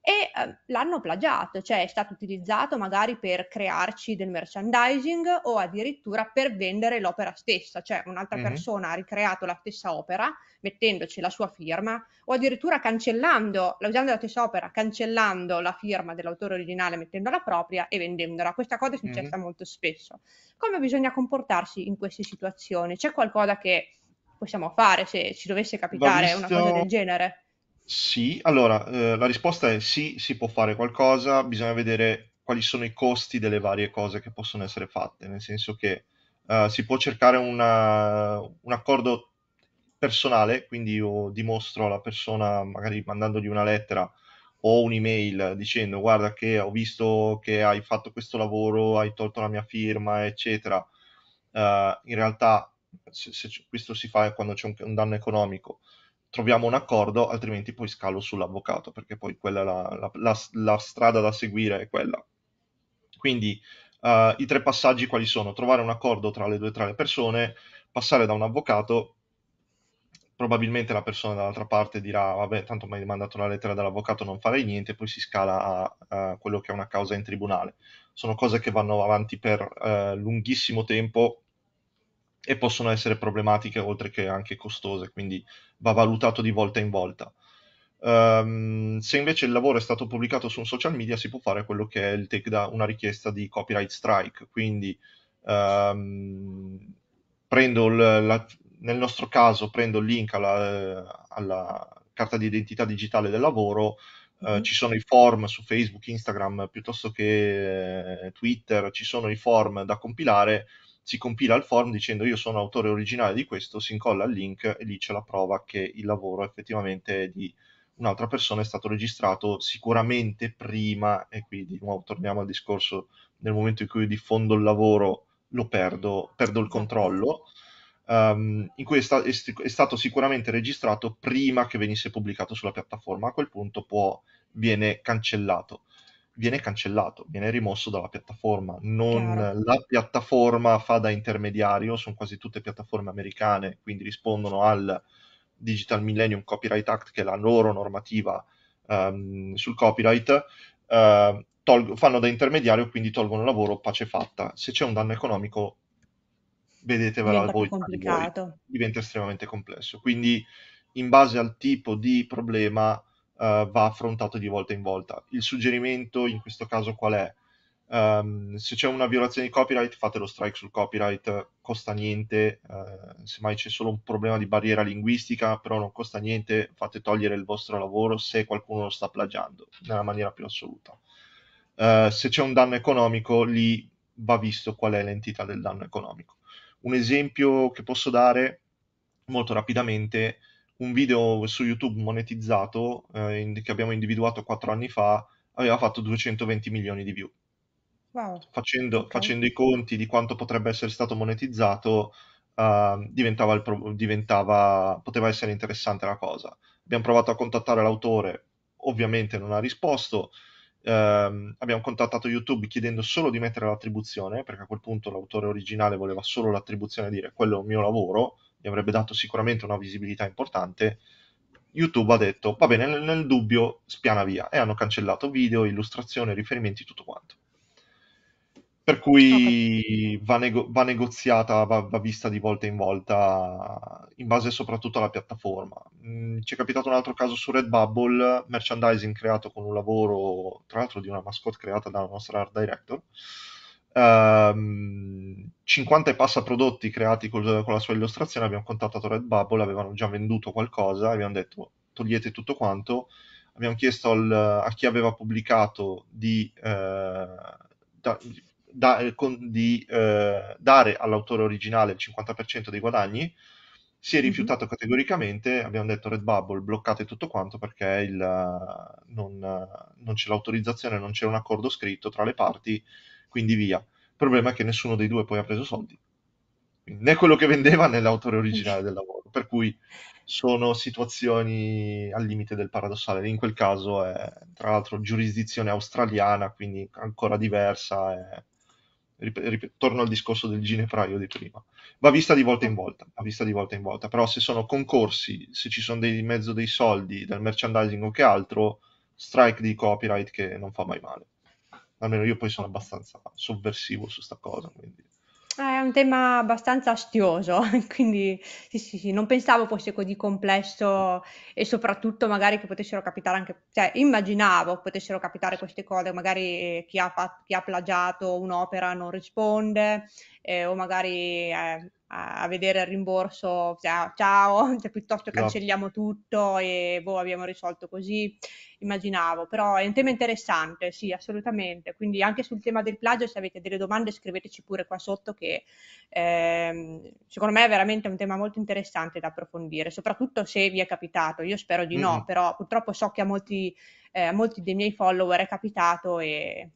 e eh, l'hanno plagiato, cioè è stato utilizzato magari per crearci del merchandising o addirittura per vendere l'opera stessa, cioè un'altra mm-hmm. persona ha ricreato la stessa opera mettendoci la sua firma o addirittura cancellando, usando la stessa opera, cancellando la firma dell'autore originale mettendo la propria e vendendola. Questa cosa è successa mm-hmm. molto spesso. Come bisogna comportarsi in queste situazioni? C'è qualcosa che possiamo fare se ci dovesse capitare visto... una cosa del genere? Sì, allora eh, la risposta è sì, si può fare qualcosa, bisogna vedere quali sono i costi delle varie cose che possono essere fatte, nel senso che eh, si può cercare una- un accordo personale, quindi io dimostro alla persona, magari mandandogli una lettera o un'email dicendo guarda che ho visto che hai fatto questo lavoro, hai tolto la mia firma, eccetera. Eh, in realtà se, se questo si fa quando c'è un, un danno economico troviamo un accordo, altrimenti poi scalo sull'avvocato, perché poi quella la, la, la, la strada da seguire è quella. Quindi uh, i tre passaggi quali sono? Trovare un accordo tra le due tra le persone, passare da un avvocato, probabilmente la persona dall'altra parte dirà vabbè tanto mi hai mandato la lettera dall'avvocato non farei niente poi si scala a, a, quello che è una causa in tribunale sono cose che vanno avanti per eh, lunghissimo tempo e possono essere problematiche oltre che anche costose, quindi va valutato di volta in volta. Um, se invece il lavoro è stato pubblicato su un social media si può fare quello che è il take da una richiesta di copyright strike, quindi um, prendo l- la, nel nostro caso prendo il link alla, alla carta di identità digitale del lavoro, eh, mm-hmm. ci sono i form su Facebook, Instagram piuttosto che eh, Twitter, ci sono i form da compilare si compila il form dicendo io sono autore originale di questo, si incolla il link e lì c'è la prova che il lavoro effettivamente è di un'altra persona, è stato registrato sicuramente prima e qui di nuovo torniamo al discorso nel momento in cui diffondo il lavoro lo perdo, perdo il controllo. Um, in cui è, sta- è, è, stato sicuramente registrato prima che venisse pubblicato sulla piattaforma. A quel punto può, viene cancellato viene cancellato, viene rimosso dalla piattaforma, non Chiaro. la piattaforma fa da intermediario, sono quasi tutte piattaforme americane, quindi rispondono al Digital Millennium Copyright Act, che è la loro normativa um, sul copyright, uh, ehm, tolgo, fanno da intermediario, quindi tolgono il lavoro, pace fatta. Se c'è un danno economico, vedetevela voi, voi, diventa estremamente complesso. Quindi in base al tipo di problema eh, va affrontato di volta in volta. Il suggerimento in questo caso qual è? Um, se c'è una violazione di copyright, fate lo strike sul copyright, costa niente, uh, eh, semmai c'è solo un problema di barriera linguistica, però non costa niente, fate togliere il vostro lavoro se qualcuno lo sta plagiando, nella maniera più assoluta. Uh, se c'è un danno economico, lì va visto qual è l'entità del danno economico. Un esempio che posso dare molto rapidamente un video su YouTube monetizzato eh, in, che abbiamo individuato quattro anni fa aveva fatto 220 milioni di view. Wow. Facendo, okay. facendo, i conti di quanto potrebbe essere stato monetizzato, uh, diventava pro- diventava, poteva essere interessante la cosa. Abbiamo provato a contattare l'autore, ovviamente non ha risposto. Uh, abbiamo contattato YouTube chiedendo solo di mettere l'attribuzione, perché a quel punto l'autore originale voleva solo l'attribuzione e dire quello è il mio lavoro, gli avrebbe dato sicuramente una visibilità importante. YouTube ha detto, va bene, nel, nel dubbio spiana via e hanno cancellato video, illustrazioni, riferimenti, tutto quanto. Per cui okay. va, nego- va, negoziata, va, va, vista di volta in volta, in base soprattutto alla piattaforma. Mm, ci è capitato un altro caso su Redbubble, merchandising creato con un lavoro, tra l'altro di una mascotte creata dalla nostra art director, 50 ehm, e passa prodotti creati col, con la sua illustrazione. Abbiamo contattato Redbubble, avevano già venduto qualcosa, abbiamo detto togliete tutto quanto. Abbiamo chiesto al, a chi aveva pubblicato di, eh, da, da, con, di eh, dare all'autore originale il 50% dei guadagni. Si è mhm. rifiutato mm-hmm. categoricamente, abbiamo detto Redbubble bloccate tutto quanto perché il, non, non c'è l'autorizzazione, non c'è un accordo scritto tra le parti quindi via. Il problema è che nessuno dei due poi ha preso soldi, quindi, né quello che vendeva né l'autore originale del lavoro, per cui sono situazioni al limite del paradossale. In quel caso è tra l'altro giurisdizione australiana, quindi ancora diversa. È... Rip- rip- torno al discorso del ginepraio di prima, va vista di volta in volta, va vista di volta in volta, però se sono concorsi, se ci sono dei, in mezzo dei soldi, del merchandising o che altro, strike di copyright che non fa mai male almeno io poi sono abbastanza sovversivo su sta cosa. Quindi. Ah, è un tema abbastanza astioso, (laughs) quindi sì, sì, sì, non pensavo fosse così complesso e soprattutto magari che potessero capitare anche, cioè immaginavo potessero capitare queste cose, magari chi ha, fatto, chi ha plagiato un'opera non risponde eh, o magari eh, a, vedere il rimborso, ciao, (laughs) cioè, piuttosto esatto. cancelliamo no. tutto e boh, abbiamo risolto così, immaginavo, però è un tema interessante, sì, assolutamente, quindi anche sul tema del plagio se avete delle domande scriveteci pure qua sotto che ehm, secondo me è veramente un tema molto interessante da approfondire, soprattutto se vi è capitato, io spero di no, mm-hmm. però purtroppo so che a molti, eh, a molti dei miei follower è capitato e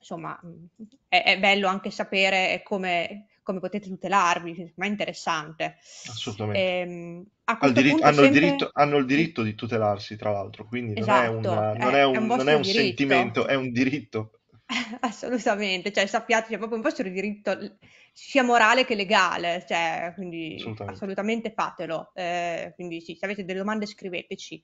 insomma mm, è, è, bello anche sapere eh, come, come potete tutelarvi, cioè, ma è interessante. Assolutamente. Eh, diritto, hanno, sempre... il diritto, hanno, il diritto, di tutelarsi, tra l'altro, quindi esatto, non è, una, esatto, non è, è un, un non è un sentimento, è un diritto. (laughs) Assolutamente, cioè sappiate, c'è cioè, proprio un vostro diritto sia morale che legale, cioè, quindi assolutamente, assolutamente fatelo. Eh, quindi sì, se avete delle domande scriveteci.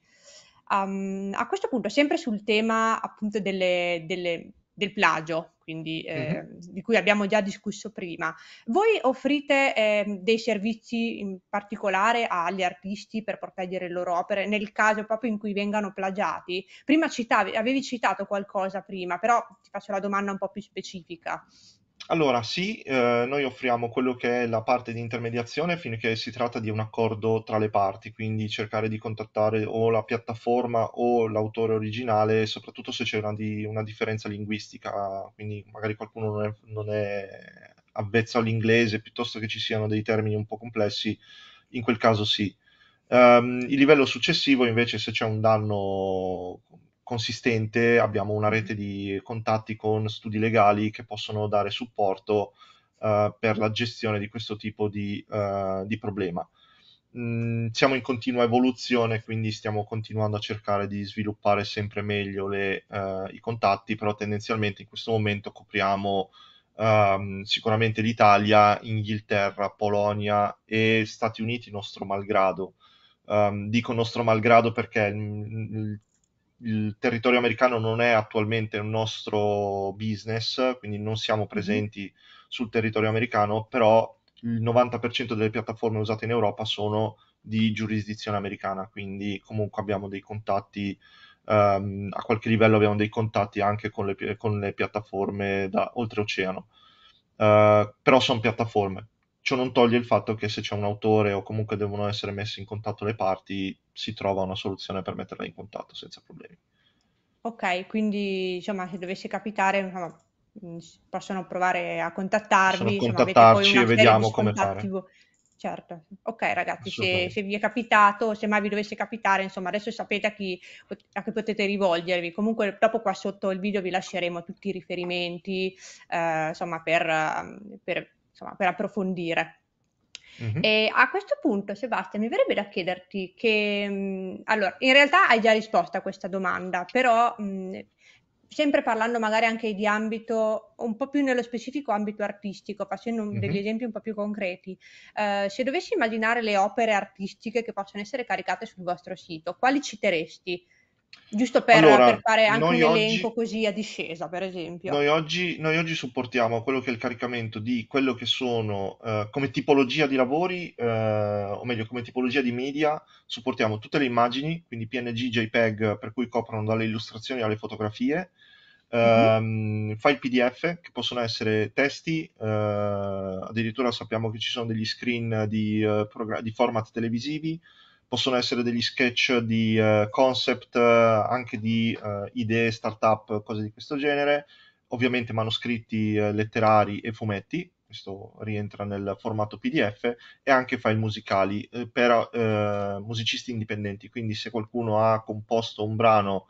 Um, a questo punto, sempre sul tema appunto delle, delle del plagio, quindi, eh, mm-hmm. di cui abbiamo già discusso prima. Voi offrite eh, dei servizi in particolare agli artisti per proteggere le loro opere nel caso proprio in cui vengano plagiati? Prima citavi, avevi citato qualcosa prima, però ti faccio la domanda un po' più specifica. Allora, sì, eh, noi offriamo quello che è la parte di intermediazione finché si tratta di un accordo tra le parti, quindi cercare di contattare o la piattaforma o l'autore originale, soprattutto se c'è una, di, una differenza linguistica, quindi magari qualcuno non è, non è avvezzo all'inglese piuttosto che ci siano dei termini un po' complessi, in quel caso sì. Um, il livello successivo invece se c'è un danno consistente, abbiamo una rete di contatti con studi legali che possono dare supporto uh, per la gestione di questo tipo di, uh, di problema. Mm, siamo in continua evoluzione, quindi stiamo continuando a cercare di sviluppare sempre meglio le, uh, i contatti, però tendenzialmente in questo momento copriamo um, sicuramente l'Italia, Inghilterra, Polonia e Stati Uniti, nostro malgrado. Um, dico nostro malgrado perché il, il il territorio americano non è attualmente un nostro business, quindi non siamo mhm. presenti sul territorio americano, però il 90% delle piattaforme usate in Europa sono di giurisdizione americana, quindi comunque abbiamo dei contatti, um, a qualche livello abbiamo dei contatti anche con le, con le piattaforme da oltreoceano, uh, però sono piattaforme, ciò non toglie il fatto che se c'è un autore o comunque devono essere messe in contatto le parti, si trova una soluzione per metterle in contatto senza problemi. Ok, quindi insomma, se dovesse capitare, insomma, mm, possono provare a contattarvi. Possono contattarci e vediamo come fare. Certo, ok ragazzi, se, se, vi è capitato, se mai vi dovesse capitare, insomma adesso sapete a chi, a chi, potete rivolgervi. Comunque dopo qua sotto il video vi lasceremo tutti i riferimenti, eh, insomma per, mm, per insomma, per approfondire. Mm-hmm. E a questo punto, Sebastian, mi verrebbe da chiederti che, mh, mm, allora, in realtà hai già risposto a questa domanda, però mh, mm, sempre parlando magari anche di ambito, un po' più nello specifico ambito artistico, facendo mm-hmm. degli mhm. esempi un po' più concreti, eh, se dovessi immaginare le opere artistiche che possono essere caricate sul vostro sito, quali citeresti? Giusto per, Allora, per fare anche un noi oggi elenco così a discesa, per esempio. Noi oggi, noi oggi supportiamo quello che è il caricamento di quello che sono eh, come tipologia di lavori, eh, o meglio, come tipologia di media, supportiamo tutte le immagini, quindi PNG, JPEG, per cui coprono dalle illustrazioni alle fotografie, ehm, file PDF che possono essere testi, eh, addirittura sappiamo che ci sono degli screen di, eh, di format televisivi, possono essere degli sketch di uh, concept, eh, anche di uh, idee, startup, cose di questo genere, ovviamente manoscritti letterari e fumetti, questo rientra nel formato PDF, e anche file musicali per musicisti indipendenti, quindi se qualcuno ha composto un brano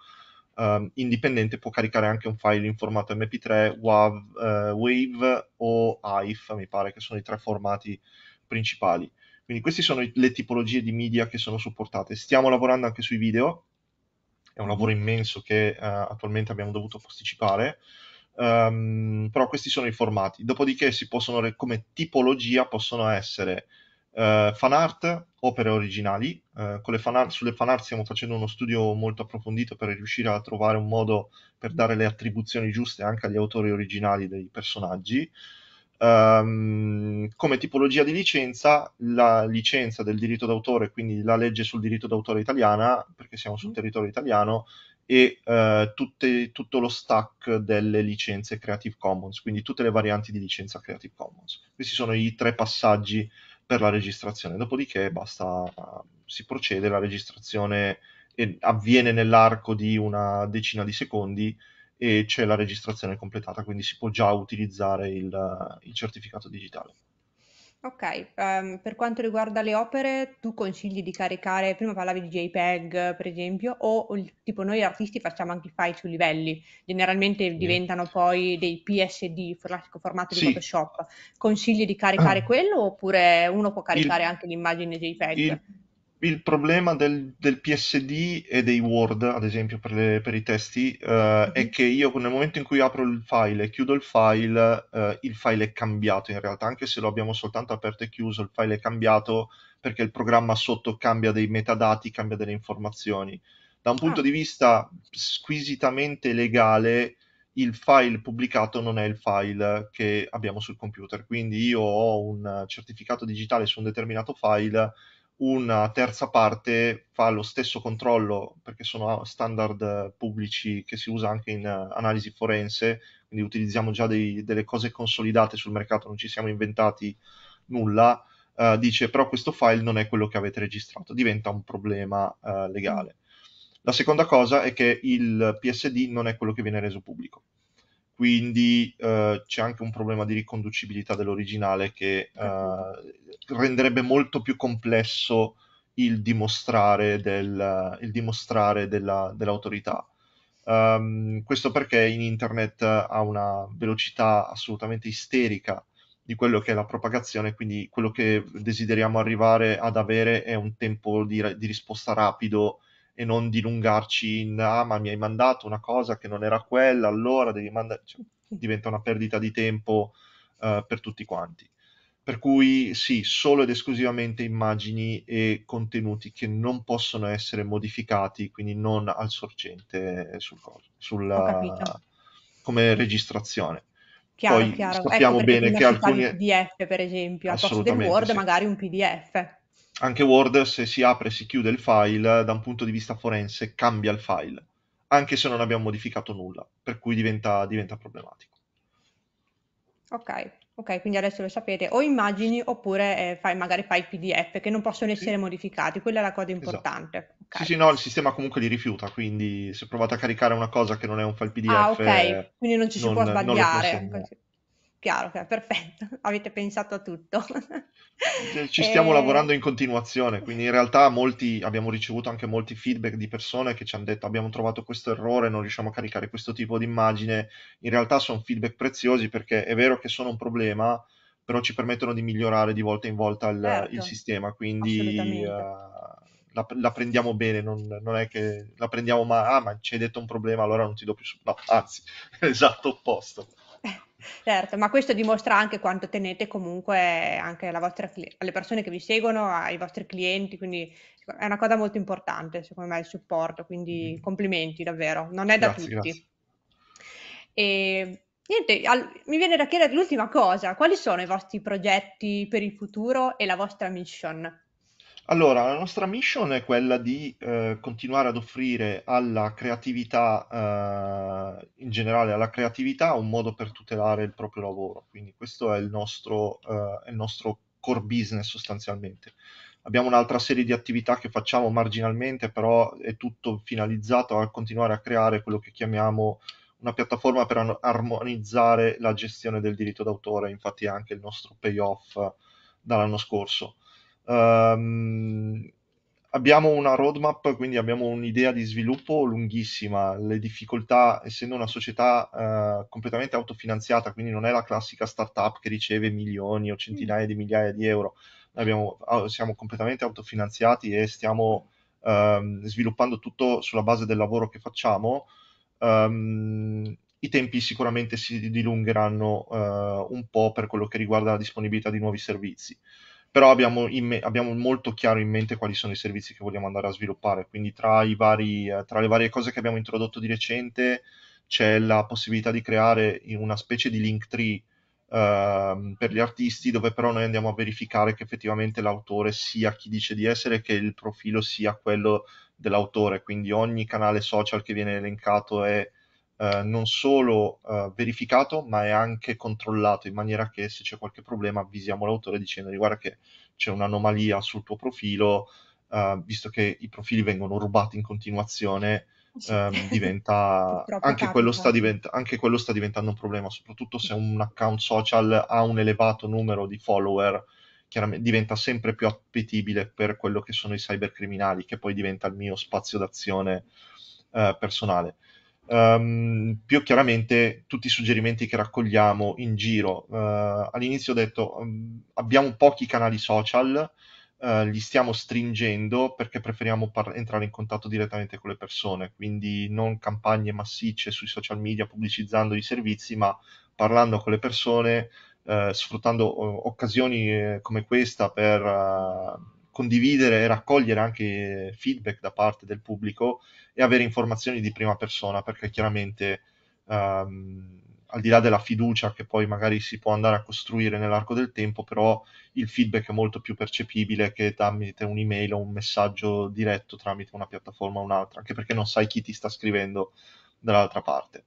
ehm, indipendente può caricare anche un file in formato MP3, WAV, Wave o AIF, mi pare che sono i tre formati principali. Quindi queste sono le tipologie di media che sono supportate. Stiamo lavorando anche sui video, è un lavoro immenso che uh, attualmente abbiamo dovuto posticipare, um, però questi sono i formati. Dopodiché si possono, come tipologia, possono essere uh, fan art, opere originali. Uh, fan art, sulle fan art stiamo facendo uno studio molto approfondito per riuscire a trovare un modo per dare le attribuzioni giuste anche agli autori originali dei personaggi. Um, come tipologia di licenza, la licenza del diritto d'autore, quindi la legge sul diritto d'autore italiana, perché siamo sul mm. territorio italiano, e uh, tutte, tutto lo stack delle licenze Creative Commons, quindi tutte le varianti di licenza Creative Commons. Questi sono i tre passaggi per la registrazione, dopodiché basta, uh, si procede, la registrazione eh, avviene nell'arco di una decina di secondi e c'è la registrazione completata, quindi si può già utilizzare il, il certificato digitale. Ok, um, per quanto riguarda le opere, tu consigli di caricare, prima parlavi di JPEG per esempio, o tipo noi artisti facciamo anche i file su livelli, generalmente diventano poi dei PSD, classico formato di sì. Photoshop. Consigli di caricare ah. quello oppure uno può caricare anche l'immagine JPEG? il problema del, del, PSD e dei Word, ad esempio per, le, per i testi, eh, è mhm. che io nel momento in cui apro il file e chiudo il file, eh, il file è cambiato in realtà, anche se lo abbiamo soltanto aperto e chiuso, il file è cambiato perché il programma sotto cambia dei metadati, cambia delle informazioni. Da un punto ah. di vista squisitamente legale, il file pubblicato non è il file che abbiamo sul computer, quindi io ho un certificato digitale su un determinato file una terza parte fa lo stesso controllo, perché sono standard pubblici che si usa anche in eh, analisi forense, quindi utilizziamo già dei, delle cose consolidate sul mercato, non ci siamo inventati nulla, eh, dice però questo file non è quello che avete registrato, diventa un problema eh, legale. La seconda cosa è che il PSD non è quello che viene reso pubblico quindi eh, c'è anche un problema di riconducibilità dell'originale che eh, renderebbe molto più complesso il dimostrare, del, il dimostrare della, dell'autorità. Um, questo perché in internet ha una velocità assolutamente isterica di quello che è la propagazione, quindi quello che desideriamo arrivare ad avere è un tempo di, di risposta rapido e non dilungarci in ah ma mi hai mandato una cosa che non era quella, allora devi mandare... Cioè, diventa una perdita di tempo uh, per tutti quanti. Per cui sì, solo ed esclusivamente immagini e contenuti che non possono essere modificati, quindi non al sorgente sul, sul come registrazione. Chiaro, Poi chiaro. Ecco sappiamo ecco bene che alcuni... PDF per esempio, al posto del Word sì. magari un PDF anche Word, se si apre e si chiude il file, da un punto di vista forense cambia il file, anche se non abbiamo modificato nulla, per cui diventa, diventa problematico. Ok, ok, quindi adesso lo sapete, o immagini oppure eh, fai, magari fai PDF che non possono essere sì. modificati, quella è la cosa esatto. importante. Esatto. Okay. Sì, sì, no, il sistema comunque li rifiuta, quindi se provate a caricare una cosa che non è un file PDF... Ah, ok, quindi non ci si non, può sbagliare chiaro, perfetto, (laughs) avete pensato a tutto. Ci (laughs) stiamo e... Eh. lavorando in continuazione, quindi in realtà molti, abbiamo ricevuto anche molti feedback di persone che ci hanno detto abbiamo trovato questo errore, non riusciamo a caricare questo tipo di immagine. In realtà sono feedback preziosi perché è vero che sono un problema, però ci permettono di migliorare di volta in volta il, certo. il sistema, quindi uh, la, la, prendiamo bene, non, non, è che la prendiamo ma, ah, ma ci hai detto un problema, allora non ti do più su... No, anzi, (laughs) esatto opposto. (laughs) Certo, ma questo dimostra anche quanto tenete comunque anche alla vostra alle persone che vi seguono, ai vostri clienti, quindi è una cosa molto importante secondo me il supporto, quindi complimenti davvero, non è da tutti. grazie. E niente, al- mi viene da chiedere l'ultima cosa, quali sono i vostri progetti per il futuro e la vostra mission? Allora, la nostra mission è quella di eh, continuare ad offrire alla creatività, eh, in generale alla creatività, un modo per tutelare il proprio lavoro. Quindi questo è il nostro, eh, è il nostro core business sostanzialmente. Abbiamo un'altra serie di attività che facciamo marginalmente, però è tutto finalizzato a continuare a creare quello che chiamiamo una piattaforma per armonizzare la gestione del diritto d'autore, infatti è anche il nostro payoff dall'anno scorso. Um, abbiamo una roadmap, quindi abbiamo un'idea di sviluppo lunghissima. Le difficoltà, essendo una società uh, completamente autofinanziata, quindi non è la classica startup che riceve milioni o mm. centinaia di migliaia di euro, abbiamo, siamo completamente autofinanziati e stiamo um, sviluppando tutto sulla base del lavoro che facciamo. Um, i tempi sicuramente si dilungheranno uh, un po' per quello che riguarda la disponibilità di nuovi servizi però abbiamo, me- abbiamo, molto chiaro in mente quali sono i servizi che vogliamo andare a sviluppare, quindi tra, vari, eh, tra le varie cose che abbiamo introdotto di recente c'è la possibilità di creare una specie di link tree Uh, per gli artisti dove però noi andiamo a verificare che effettivamente l'autore sia chi dice di essere e che il profilo sia quello dell'autore quindi ogni canale social che viene elencato è eh, non solo eh, verificato, ma è anche controllato in maniera che se c'è qualche problema avvisiamo l'autore dicendo guarda che c'è un'anomalia sul tuo profilo, eh, visto che i profili vengono rubati in continuazione. Ehm, diventa (laughs) anche quello, diventa, anche quello, sta diventando un problema, soprattutto se un account social ha un elevato numero di follower, chiaramente diventa sempre più appetibile per quello che sono i cybercriminali, che poi diventa il mio spazio d'azione eh, personale. Um, più chiaramente tutti i suggerimenti che raccogliamo in giro. Uh, all'inizio ho detto um, abbiamo pochi canali social, uh, li stiamo stringendo perché preferiamo par- entrare in contatto direttamente con le persone, quindi non campagne massicce sui social media pubblicizzando i servizi, ma parlando con le persone, uh, sfruttando occasioni come questa per condividere e raccogliere anche feedback da parte del pubblico e avere informazioni di prima persona, perché chiaramente um, al di là della fiducia che poi magari si può andare a costruire nell'arco del tempo, però il feedback è molto più percepibile che tramite un'email o un messaggio diretto tramite una piattaforma o un'altra, anche perché non sai chi ti sta scrivendo dall'altra parte.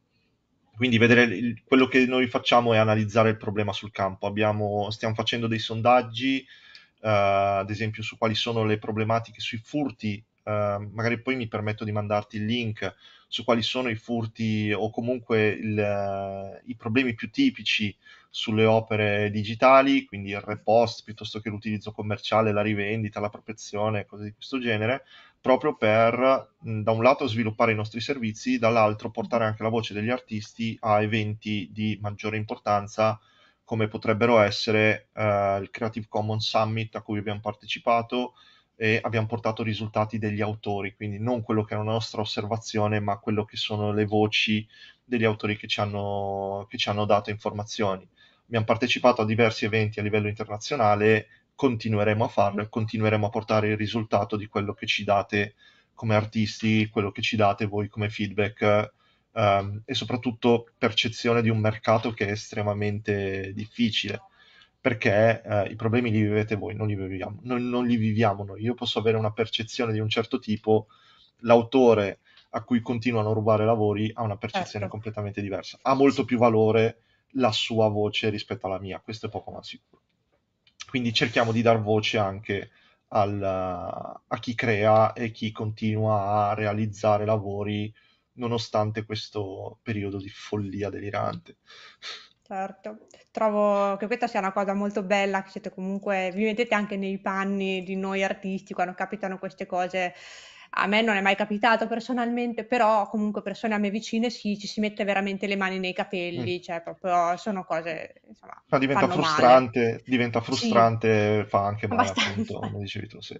Quindi vedere il, quello che noi facciamo è analizzare il problema sul campo. Abbiamo, stiamo facendo dei sondaggi, eh, ad esempio su quali sono le problematiche sui furti, eh, magari poi mi permetto di mandarti il link su quali sono i furti o comunque il, eh, i problemi più tipici sulle opere digitali, quindi il repost piuttosto che l'utilizzo commerciale, la rivendita, la protezione, cose di questo genere, proprio per da un lato sviluppare i nostri servizi, dall'altro portare anche la voce degli artisti a eventi di maggiore importanza come potrebbero essere eh, il Creative Commons Summit a cui abbiamo partecipato e abbiamo portato risultati degli autori, quindi non quello che è una nostra osservazione, ma quello che sono le voci degli autori che ci hanno, che ci hanno dato informazioni. Abbiamo partecipato a diversi eventi a livello internazionale, continueremo a farlo e continueremo a portare il risultato di quello che ci date come artisti, quello che ci date voi come feedback um, e soprattutto percezione di un mercato che è estremamente difficile perché uh, i problemi li vivete voi, non li viviamo, non, non li viviamo noi. Io posso avere una percezione di un certo tipo, l'autore a cui continuano a rubare lavori ha una percezione ecco. completamente diversa. Ha molto più valore la sua voce rispetto alla mia, questo è poco ma sicuro. Quindi cerchiamo di dar voce anche al, a chi crea e chi continua a realizzare lavori nonostante questo periodo di follia delirante. Certo, trovo che questa sia una cosa molto bella, che siete comunque, vi mettete anche nei panni di noi artisti quando capitano queste cose. A me non è mai capitato personalmente, però comunque persone a me vicine sì, ci si mette veramente le mani nei capelli, mm. cioè proprio sono cose, insomma, no, diventa, frustrante, diventa frustrante, sì. fa anche male appunto, come dicevi tu, sì.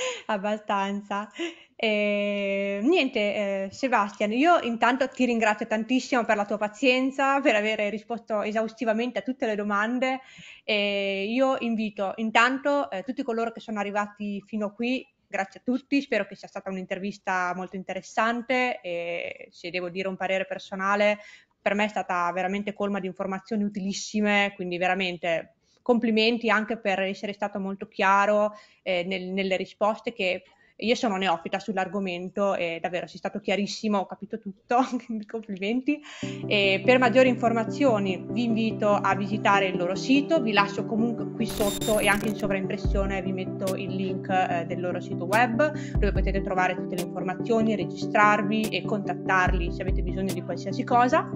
(laughs) Abbastanza. E, ehm, niente, eh, Sebastian, io intanto ti ringrazio tantissimo per la tua pazienza, per aver risposto esaustivamente a tutte le domande e io invito intanto eh, tutti coloro che sono arrivati fino qui, grazie a tutti, spero che sia stata un'intervista molto interessante e se devo dire un parere personale, per me è stata veramente colma di informazioni utilissime, quindi veramente complimenti anche per essere stato molto chiaro eh, nel, nelle risposte che io sono neofita sull'argomento e davvero sei stato chiarissimo, ho capito tutto, (laughs) complimenti. E per maggiori informazioni vi invito a visitare il loro sito, vi lascio comunque qui sotto e anche in sovraimpressione vi metto il link eh, del loro sito web dove potete trovare tutte le informazioni, registrarvi e contattarli se avete bisogno di qualsiasi cosa.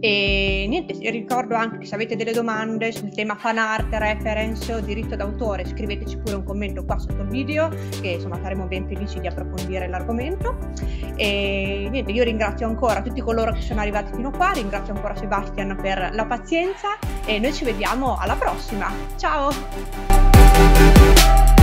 E niente, ricordo anche che se avete delle domande sul tema fan art, reference o diritto d'autore, scriveteci pure un commento qua sotto il video, che insomma saremo ben felici di approfondire l'argomento. E niente, io ringrazio ancora tutti coloro che sono arrivati fino a qua, ringrazio ancora Sebastian per la pazienza e noi ci vediamo alla prossima. Ciao!